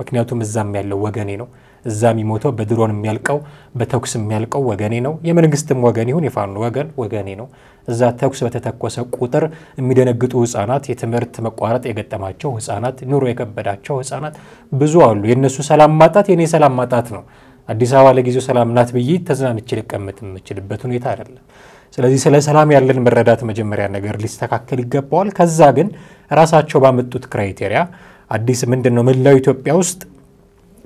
ምክንያቱም እዛም ያለው ወገኔ ነው። እዛ የሚሞተው በድሮን የሚያልቀው በተኩስ የሚያልቀው ወገኔ ነው። የመንግስትም ወገን ይሁን የፋኖ ወገን ወገኔ ነው። እዛ ተኩስ በተተኮሰ ቁጥር የሚደነግጡ ህጻናት፣ የትምህርት መቋረጥ የገጠማቸው ህጻናት፣ ኑሮ የከበዳቸው ህጻናት ብዙ አሉ። የእነሱ ሰላም ማጣት የእኔ ሰላም ማጣት ነው። አዲስ አበባ ለጊዜው ሰላም ናት ብዬ ተዝናንቼ ልቀመጥ የምችልበት ሁኔታ አይደለም። ስለዚህ ስለ ሰላም ያለን መረዳት መጀመሪያ ነገር ሊስተካከል ይገባዋል። ከዛ ግን ራሳቸው ባመጡት ክራይቴሪያ አዲስ ምንድን ነው መላው ኢትዮጵያ ውስጥ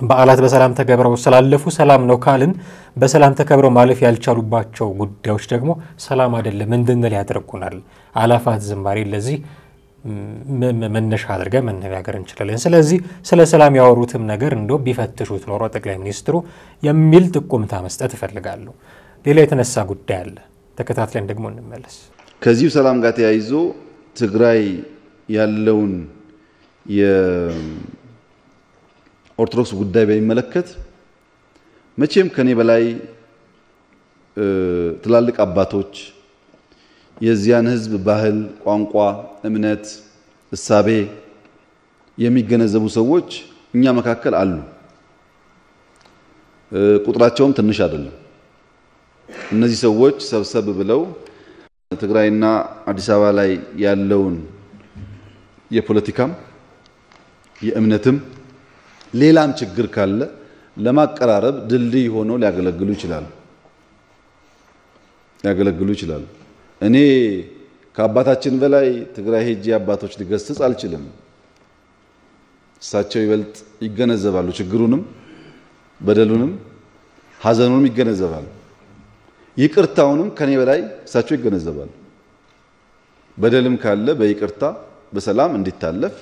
በዓላት በሰላም ተከብረው ስላለፉ ሰላም ነው ካልን በሰላም ተከብረው ማለፍ ያልቻሉባቸው ጉዳዮች ደግሞ ሰላም አይደለም እንድንል ያደርጉናል። አላፋት ዝማሬ ለዚህ መነሻ አድርገን መነጋገር እንችላለን። ስለዚህ ስለ ሰላም ያወሩትም ነገር እንደ ቢፈትሹት ኖሮ ጠቅላይ ሚኒስትሩ የሚል ጥቁምታ መስጠት እፈልጋለሁ። ሌላ የተነሳ ጉዳይ አለ፣ ተከታትለን ደግሞ እንመለስ። ከዚሁ ሰላም ጋር ተያይዞ ትግራይ ያለውን ኦርቶዶክስ ጉዳይ በሚመለከት መቼም ከኔ በላይ ትላልቅ አባቶች የዚያን ህዝብ ባህል፣ ቋንቋ፣ እምነት፣ እሳቤ የሚገነዘቡ ሰዎች እኛ መካከል አሉ። ቁጥራቸውም ትንሽ አይደለም። እነዚህ ሰዎች ሰብሰብ ብለው ትግራይና አዲስ አበባ ላይ ያለውን የፖለቲካም የእምነትም ሌላም ችግር ካለ ለማቀራረብ ድልድይ ሆኖ ሊያገለግሉ ይችላል። ሊያገለግሉ ይችላል። እኔ ከአባታችን በላይ ትግራይ ሄጄ አባቶች ሊገስጽ አልችልም። እሳቸው ይበልጥ ይገነዘባሉ፣ ችግሩንም በደሉንም ሀዘኑንም ይገነዘባል። ይቅርታውንም ከኔ በላይ እሳቸው ይገነዘባል በደልም ካለ በይቅርታ በሰላም እንዲታለፍ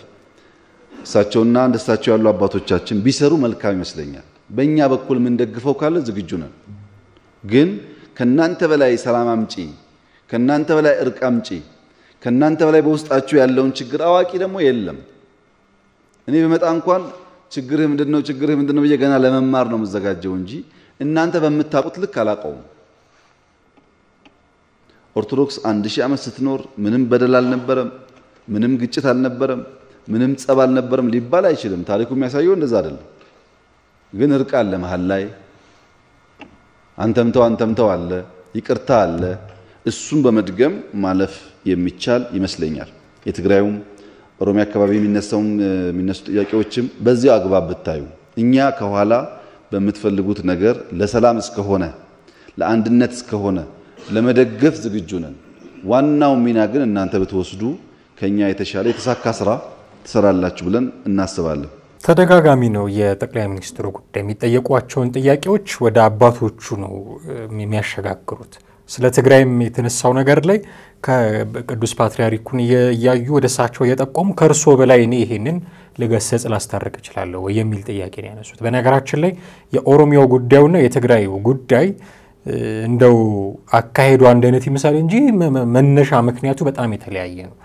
እሳቸውና እንደ እሳቸው ያሉ አባቶቻችን ቢሰሩ መልካም ይመስለኛል። በእኛ በኩል የምንደግፈው ካለ ዝግጁ ነን። ግን ከናንተ በላይ ሰላም አምጪ፣ ከናንተ በላይ እርቅ አምጪ፣ ከናንተ በላይ በውስጣችሁ ያለውን ችግር አዋቂ ደግሞ የለም። እኔ በመጣ እንኳን ችግርህ ምንድነው ችግርህ ምንድነው ብዬ ገና ለመማር ነው የምዘጋጀው እንጂ እናንተ በምታውቁት ልክ አላውቀውም። ኦርቶዶክስ አንድ ሺህ ዓመት ስትኖር ምንም በደል አልነበረም፣ ምንም ግጭት አልነበረም። ምንም ጸብ አልነበረም ሊባል አይችልም። ታሪኩ የሚያሳየው እንደዛ አይደለም። ግን እርቅ አለ መሀል ላይ አንተምተው አንተምተው አለ፣ ይቅርታ አለ። እሱን በመድገም ማለፍ የሚቻል ይመስለኛል። የትግራዩም ኦሮሚያ አካባቢ የሚነሳውም የሚነሱ ጥያቄዎችም በዚያው አግባብ ብታዩ እኛ ከኋላ በምትፈልጉት ነገር ለሰላም እስከሆነ ለአንድነት እስከሆነ ለመደገፍ ዝግጁ ነን። ዋናው ሚና ግን እናንተ ብትወስዱ ከኛ የተሻለ የተሳካ ስራ ትሰራላችሁ ብለን እናስባለን። ተደጋጋሚ ነው የጠቅላይ ሚኒስትሩ ጉዳይ። የሚጠየቋቸውን ጥያቄዎች ወደ አባቶቹ ነው የሚያሸጋግሩት። ስለ ትግራይም የተነሳው ነገር ላይ ከቅዱስ ፓትርያርኩን እያዩ ወደ እሳቸው እየጠቆሙ ከእርስዎ በላይ እኔ ይሄንን ልገሰጽ ላስታርቅ እችላለሁ ወይ የሚል ጥያቄ ነው ያነሱት። በነገራችን ላይ የኦሮሚያው ጉዳዩና የትግራይ ጉዳይ እንደው አካሄዱ አንድ አይነት ይመስላል እንጂ መነሻ ምክንያቱ በጣም የተለያየ ነው።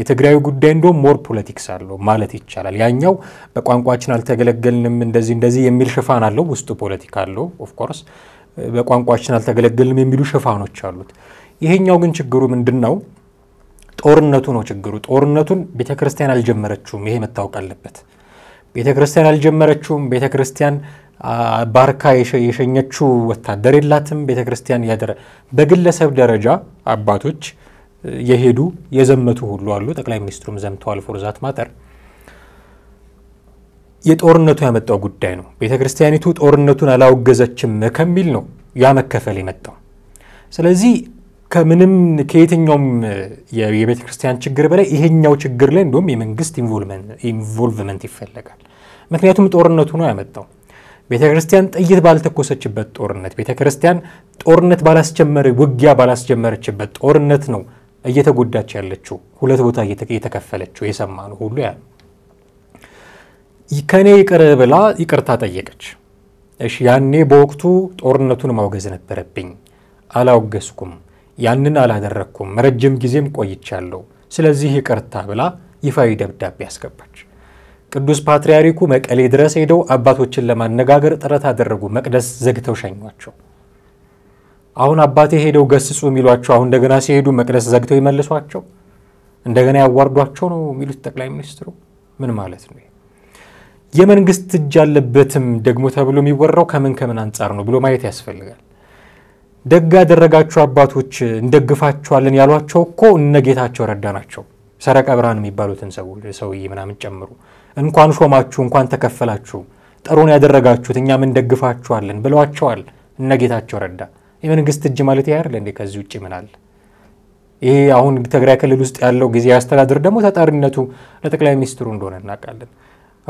የትግራዩ ጉዳይ እንደውም ሞር ፖለቲክስ አለው ማለት ይቻላል። ያኛው በቋንቋችን አልተገለገልንም እንደዚህ እንደዚህ የሚል ሽፋን አለው፣ ውስጡ ፖለቲካ አለው። ኦፍኮርስ በቋንቋችን አልተገለገልንም የሚሉ ሽፋኖች አሉት። ይሄኛው ግን ችግሩ ምንድን ነው? ጦርነቱ ነው ችግሩ። ጦርነቱን ቤተ ክርስቲያን አልጀመረችውም። ይሄ መታወቅ አለበት። ቤተ ክርስቲያን አልጀመረችውም። ቤተ ክርስቲያን ባርካ የሸኘችው ወታደር የላትም። ቤተ ክርስቲያን ያደረ በግለሰብ ደረጃ አባቶች የሄዱ የዘመቱ ሁሉ አሉ። ጠቅላይ ሚኒስትሩም ዘምተዋል። ፎርዛት ማተር የጦርነቱ ያመጣው ጉዳይ ነው። ቤተ ክርስቲያኒቱ ጦርነቱን አላወገዘችም ከሚል ነው ያ መከፈል የመጣው። ስለዚህ ከምንም ከየትኛውም የቤተ ክርስቲያን ችግር በላይ ይሄኛው ችግር ላይ እንዲሁም የመንግስት ኢንቮልቭመንት ይፈለጋል። ምክንያቱም ጦርነቱ ነው ያመጣው። ቤተ ክርስቲያን ጥይት ባልተኮሰችበት ጦርነት፣ ቤተ ክርስቲያን ጦርነት ባላስጀመረ ውጊያ ባላስጀመረችበት ጦርነት ነው እየተጎዳች ያለችው ሁለት ቦታ እየተከፈለችው የሰማ ነው ሁሉ ያ ከእኔ ይቅር ብላ ይቅርታ ጠየቀች። እሺ ያኔ በወቅቱ ጦርነቱን ማውገዝ ነበረብኝ፣ አላወገዝኩም፣ ያንን አላደረግኩም፣ ረጅም ጊዜም ቆይቻለሁ። ስለዚህ ይቅርታ ብላ ይፋዊ ደብዳቤ አስገባች። ቅዱስ ፓትርያርኩ መቀሌ ድረስ ሄደው አባቶችን ለማነጋገር ጥረት አደረጉ። መቅደስ ዘግተው ሸኟቸው። አሁን አባቴ ሄደው ገስጹ የሚሏቸው አሁን እንደገና ሲሄዱ መቅደስ ዘግተው ይመልሷቸው፣ እንደገና ያዋርዷቸው ነው የሚሉት ጠቅላይ ሚኒስትሩ። ምን ማለት ነው? የመንግስት እጅ አለበትም ደግሞ ተብሎ የሚወራው ከምን ከምን አንጻር ነው ብሎ ማየት ያስፈልጋል። ደግ ያደረጋቸው አባቶች እንደግፋቸዋለን ያሏቸው እኮ እነ ጌታቸው ረዳ ናቸው። ሰረቀ ብርሃን የሚባሉትን ሰውዬ ምናምን ጨምሩ። እንኳን ሾማችሁ እንኳን ተከፈላችሁ ጥሩን ያደረጋችሁት እኛም እንደግፋችኋለን ብለዋቸዋል እነ ጌታቸው ረዳ። የመንግስት እጅ ማለት ይሄ አይደል እንዴ? ከዚህ ውጭ ምናል ይሄ አሁን ትግራይ ክልል ውስጥ ያለው ጊዜ አስተዳደር ደግሞ ተጠሪነቱ ለጠቅላይ ሚኒስትሩ እንደሆነ እናውቃለን።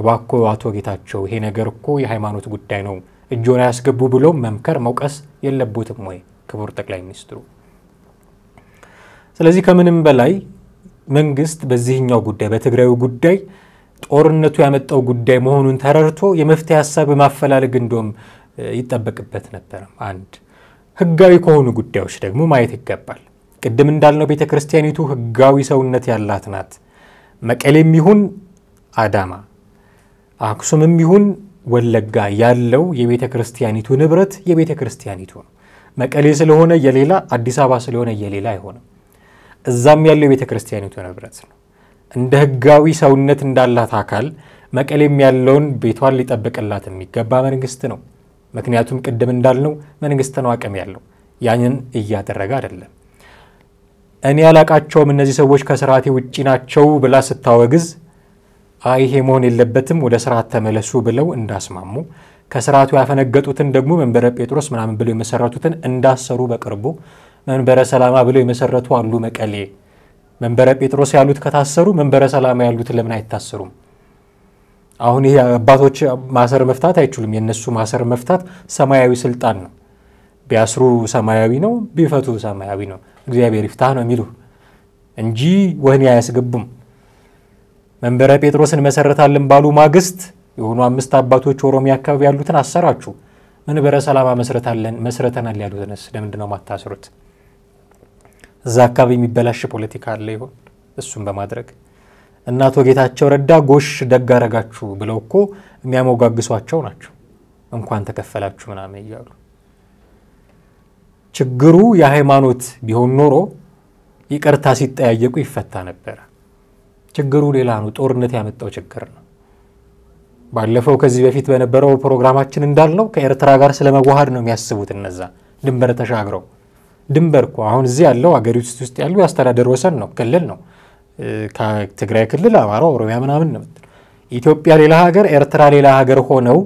እባክዎ አቶ ጌታቸው ይሄ ነገር እኮ የሃይማኖት ጉዳይ ነው እጆን ያስገቡ ብሎ መምከር መውቀስ የለቦትም ወይ ክቡር ጠቅላይ ሚኒስትሩ? ስለዚህ ከምንም በላይ መንግስት በዚህኛው ጉዳይ በትግራዩ ጉዳይ ጦርነቱ ያመጣው ጉዳይ መሆኑን ተረድቶ የመፍትሄ ሀሳብ ማፈላለግ እንደውም ይጠበቅበት ነበር። አንድ ህጋዊ ከሆኑ ጉዳዮች ደግሞ ማየት ይገባል። ቅድም እንዳልነው ቤተ ክርስቲያኒቱ ህጋዊ ሰውነት ያላት ናት። መቀሌም ይሁን አዳማ፣ አክሱምም ይሁን ወለጋ ያለው የቤተ ክርስቲያኒቱ ንብረት የቤተ ክርስቲያኒቱ ነው። መቀሌ ስለሆነ የሌላ አዲስ አበባ ስለሆነ የሌላ አይሆንም። እዛም ያለው የቤተ ክርስቲያኒቱ ንብረት ነው። እንደ ህጋዊ ሰውነት እንዳላት አካል መቀሌም ያለውን ቤቷን ሊጠብቅላት የሚገባ መንግስት ነው። ምክንያቱም ቅድም እንዳልነው መንግስት ነው አቅም ያለው። ያንን እያደረገ አይደለም። እኔ ያላቃቸውም እነዚህ ሰዎች ከስርዓቴ ውጪ ናቸው ብላ ስታወግዝ አይ ይሄ መሆን የለበትም ወደ ስርዓት ተመለሱ ብለው እንዳስማሙ ከስርዓቱ ያፈነገጡትን ደግሞ መንበረ ጴጥሮስ ምናምን ብለው የመሰረቱትን እንዳሰሩ በቅርቡ መንበረ ሰላማ ብለው የመሰረቱ አሉ መቀሌ መንበረ ጴጥሮስ ያሉት ከታሰሩ መንበረ ሰላማ ያሉት ለምን አይታሰሩም? አሁን ይሄ አባቶች ማሰር መፍታት አይችሉም። የእነሱ ማሰር መፍታት ሰማያዊ ስልጣን ነው። ቢያስሩ ሰማያዊ ነው፣ ቢፈቱ ሰማያዊ ነው። እግዚአብሔር ይፍታህ ነው የሚሉ እንጂ ወህኒ አያስገቡም። መንበረ ጴጥሮስን መሰረታልን ባሉ ማግስት የሆኑ አምስት አባቶች ኦሮሚያ አካባቢ ያሉትን አሰራችሁ። መንበረ ሰላማ መስረታለን መስረተናል ያሉትንስ ለምንድን ነው ማታስሩት? እዛ አካባቢ የሚበላሽ ፖለቲካ አለ ይሆን? እሱን በማድረግ እና አቶ ጌታቸው ረዳ ጎሽ ደግ አረጋችሁ ብለው እኮ የሚያሞጋግሷቸው ናቸው። እንኳን ተከፈላችሁ ምናምን እያሉ ችግሩ የሃይማኖት ቢሆን ኖሮ ይቅርታ ሲጠያየቁ ይፈታ ነበረ። ችግሩ ሌላ ነው። ጦርነት ያመጣው ችግር ነው። ባለፈው ከዚህ በፊት በነበረው ፕሮግራማችን እንዳልነው ከኤርትራ ጋር ስለ መዋሃድ ነው የሚያስቡት እነዛ ድንበር ተሻግረው ድንበር እኮ አሁን እዚህ ያለው አገሪቱ ውስጥ ያሉ የአስተዳደር ወሰን ነው፣ ክልል ነው። ከትግራይ ክልል አማራ፣ ኦሮሚያ ምናምን ነው ኢትዮጵያ ሌላ ሀገር፣ ኤርትራ ሌላ ሀገር ሆነው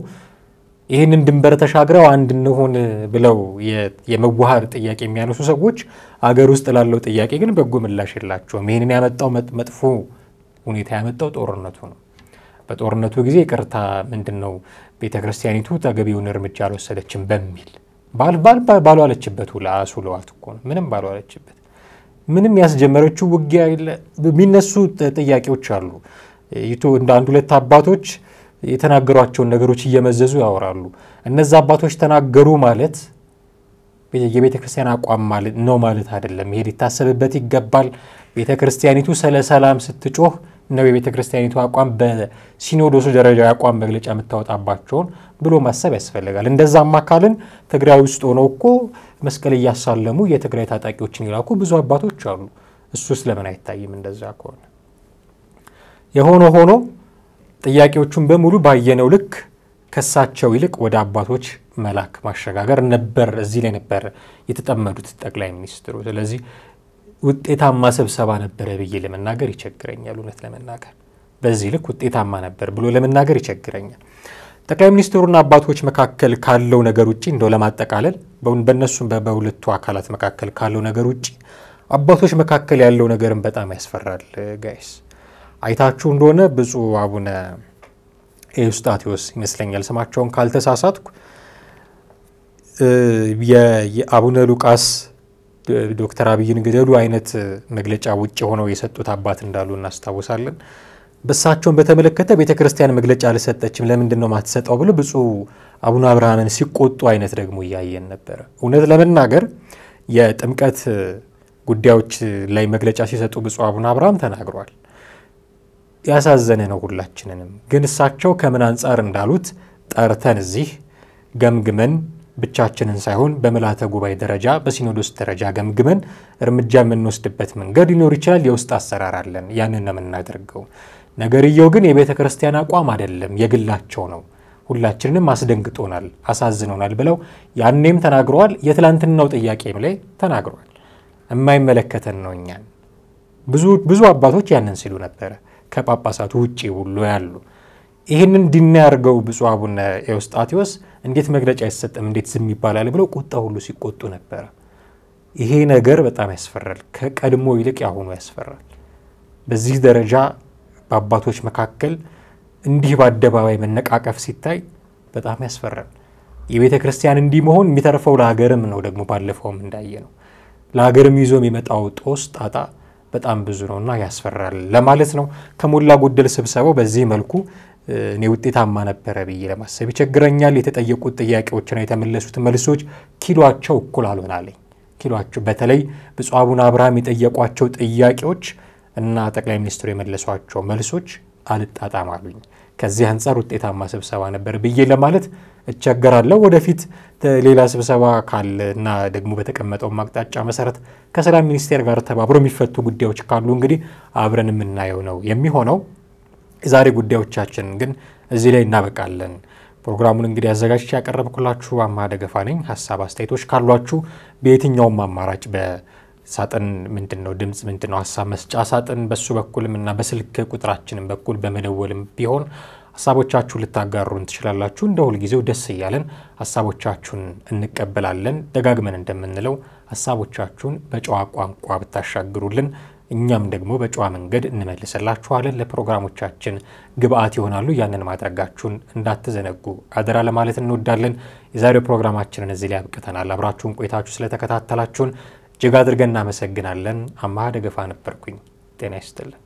ይህንን ድንበር ተሻግረው አንድ እንሆን ብለው የመዋሃድ ጥያቄ የሚያነሱ ሰዎች አገር ውስጥ ላለው ጥያቄ ግን በጎ ምላሽ የላቸውም። ይህንን ያመጣው መጥፎ ሁኔታ ያመጣው ጦርነቱ ነው። በጦርነቱ ጊዜ ይቅርታ ምንድን ነው ቤተ ክርስቲያኒቱ ተገቢውን እርምጃ አልወሰደችም በሚል ባሏለችበት ውላ አስውለዋት እኮ ነው። ምንም ባሏለችበት ምንም ያስጀመረችው ውጊያ የለ። የሚነሱ ጥያቄዎች አሉ። እንደ አንድ ሁለት አባቶች የተናገሯቸውን ነገሮች እየመዘዙ ያወራሉ። እነዛ አባቶች ተናገሩ ማለት የቤተ ክርስቲያን አቋም ነው ማለት አይደለም። ይሄ ሊታሰብበት ይገባል። ቤተ ክርስቲያኒቱ ስለ ሰላም ስትጮህ ነው የቤተ ክርስቲያኒቱ አቋም በሲኖዶሱ ደረጃ የአቋም መግለጫ የምታወጣባቸውን ብሎ ማሰብ ያስፈልጋል። እንደዛም አካልን ትግራይ ውስጥ ሆነው እኮ መስቀል እያሳለሙ የትግራይ ታጣቂዎችን የላኩ ብዙ አባቶች አሉ። እሱስ ለምን አይታይም? እንደዛ ከሆነ የሆነ ሆኖ ጥያቄዎቹን በሙሉ ባየነው ልክ ከሳቸው ይልቅ ወደ አባቶች መላክ ማሸጋገር ነበር። እዚህ ላይ ነበር የተጠመዱት ጠቅላይ ሚኒስትሩ። ስለዚህ ውጤታማ ስብሰባ ነበረ ብዬ ለመናገር ይቸግረኛል። እውነት ለመናገር በዚህ ልክ ውጤታማ ነበር ብሎ ለመናገር ይቸግረኛል። ጠቅላይ ሚኒስትሩና አባቶች መካከል ካለው ነገር ውጭ እንደው ለማጠቃለል በእነሱም በሁለቱ አካላት መካከል ካለው ነገር ውጭ አባቶች መካከል ያለው ነገርም በጣም ያስፈራል። ጋይስ አይታችሁ እንደሆነ ብፁዕ አቡነ ኤዎስጣቴዎስ ይመስለኛል ስማቸውን ካልተሳሳትኩ የአቡነ ሉቃስ ዶክተር አብይን ግደሉ አይነት መግለጫ ውጭ ሆነው የሰጡት አባት እንዳሉ እናስታውሳለን። በሳቸውን በተመለከተ ቤተ ክርስቲያን መግለጫ አልሰጠችም ለምንድን ነው ማትሰጠው ብሎ ብፁዕ አቡነ አብርሃምን ሲቆጡ አይነት ደግሞ እያየን ነበረ። እውነት ለመናገር የጥምቀት ጉዳዮች ላይ መግለጫ ሲሰጡ ብፁዕ አቡነ አብርሃም ተናግሯል። ያሳዘነ ነው ሁላችንንም። ግን እሳቸው ከምን አንጻር እንዳሉት ጠርተን እዚህ ገምግመን ብቻችንን ሳይሆን በምልዓተ ጉባኤ ደረጃ በሲኖዶስ ደረጃ ገምግመን እርምጃ የምንወስድበት መንገድ ሊኖር ይችላል። የውስጥ አሰራር አለን፣ ያንን ነው የምናደርገው። ነገርየው ግን የቤተ ክርስቲያን አቋም አይደለም፣ የግላቸው ነው። ሁላችንንም አስደንግጦናል፣ አሳዝኖናል ብለው ያኔም ተናግረዋል። የትላንትናው ጥያቄም ላይ ተናግረዋል። የማይመለከተን ነው እኛን። ብዙ አባቶች ያንን ሲሉ ነበረ፣ ከጳጳሳቱ ውጭ ሁሉ ያሉ ይህንን ዲና ያርገው ብፁዕ አቡነ ኤዎስጣቴዎስ እንዴት መግለጫ አይሰጥም፣ እንዴት ዝም ይባላል ብለው ቁጣ ሁሉ ሲቆጡ ነበረ። ይሄ ነገር በጣም ያስፈራል። ከቀድሞ ይልቅ ያሁኑ ያስፈራል። በዚህ ደረጃ በአባቶች መካከል እንዲህ በአደባባይ መነቃቀፍ ሲታይ በጣም ያስፈራል። የቤተ ክርስቲያን እንዲህ መሆን የሚተርፈው ለሀገርም ነው። ደግሞ ባለፈውም እንዳየ ነው ለሀገርም ይዞ የሚመጣው ጦስ ጣጣ በጣም ብዙ ነውና ያስፈራል ለማለት ነው። ከሞላ ጎደል ስብሰባው በዚህ መልኩ እኔ ውጤታማ ነበረ ብዬ ለማሰብ ይቸግረኛል። የተጠየቁት ጥያቄዎችና የተመለሱት መልሶች ኪሏቸው እኩል አልሆናለኝ። ኪሏቸው በተለይ ብፁዕ አቡነ አብርሃም የጠየቋቸው ጥያቄዎች እና ጠቅላይ ሚኒስትሩ የመለሷቸው መልሶች አልጣጣማሉኝ። ከዚህ አንጻር ውጤታማ ስብሰባ ነበር ብዬ ለማለት እቸገራለሁ። ወደፊት ሌላ ስብሰባ ካለ እና ደግሞ በተቀመጠው አቅጣጫ መሰረት ከሰላም ሚኒስቴር ጋር ተባብሮ የሚፈቱ ጉዳዮች ካሉ እንግዲህ አብረን የምናየው ነው የሚሆነው። የዛሬ ጉዳዮቻችን ግን እዚህ ላይ እናበቃለን። ፕሮግራሙን እንግዲህ አዘጋጅቼ ያቀረብኩላችሁ አማሃ ደገፋ ነኝ። ሀሳብ አስተያየቶች ካሏችሁ በየትኛውም አማራጭ በሳጥን ምንድን ነው ድምፅ ምንድን ነው ሀሳብ መስጫ ሳጥን በሱ በኩልም እና በስልክ ቁጥራችንም በኩል በመደወልም ቢሆን ሀሳቦቻችሁ ልታጋሩን ትችላላችሁ። እንደ ሁልጊዜው ደስ እያለን ሀሳቦቻችሁን እንቀበላለን። ደጋግመን እንደምንለው ሀሳቦቻችሁን በጨዋ ቋንቋ ብታሻግሩልን እኛም ደግሞ በጨዋ መንገድ እንመልስላችኋለን። ለፕሮግራሞቻችን ግብአት ይሆናሉ። ያንን ማድረጋችሁን እንዳትዘነጉ አደራ ለማለት እንወዳለን። የዛሬው ፕሮግራማችንን እዚህ ላይ አብቅተናል። አብራችሁን ቆይታችሁ ስለተከታተላችሁን እጅግ አድርገን እናመሰግናለን። አማሃ ደገፋ ነበርኩኝ። ጤና ይስጥልን።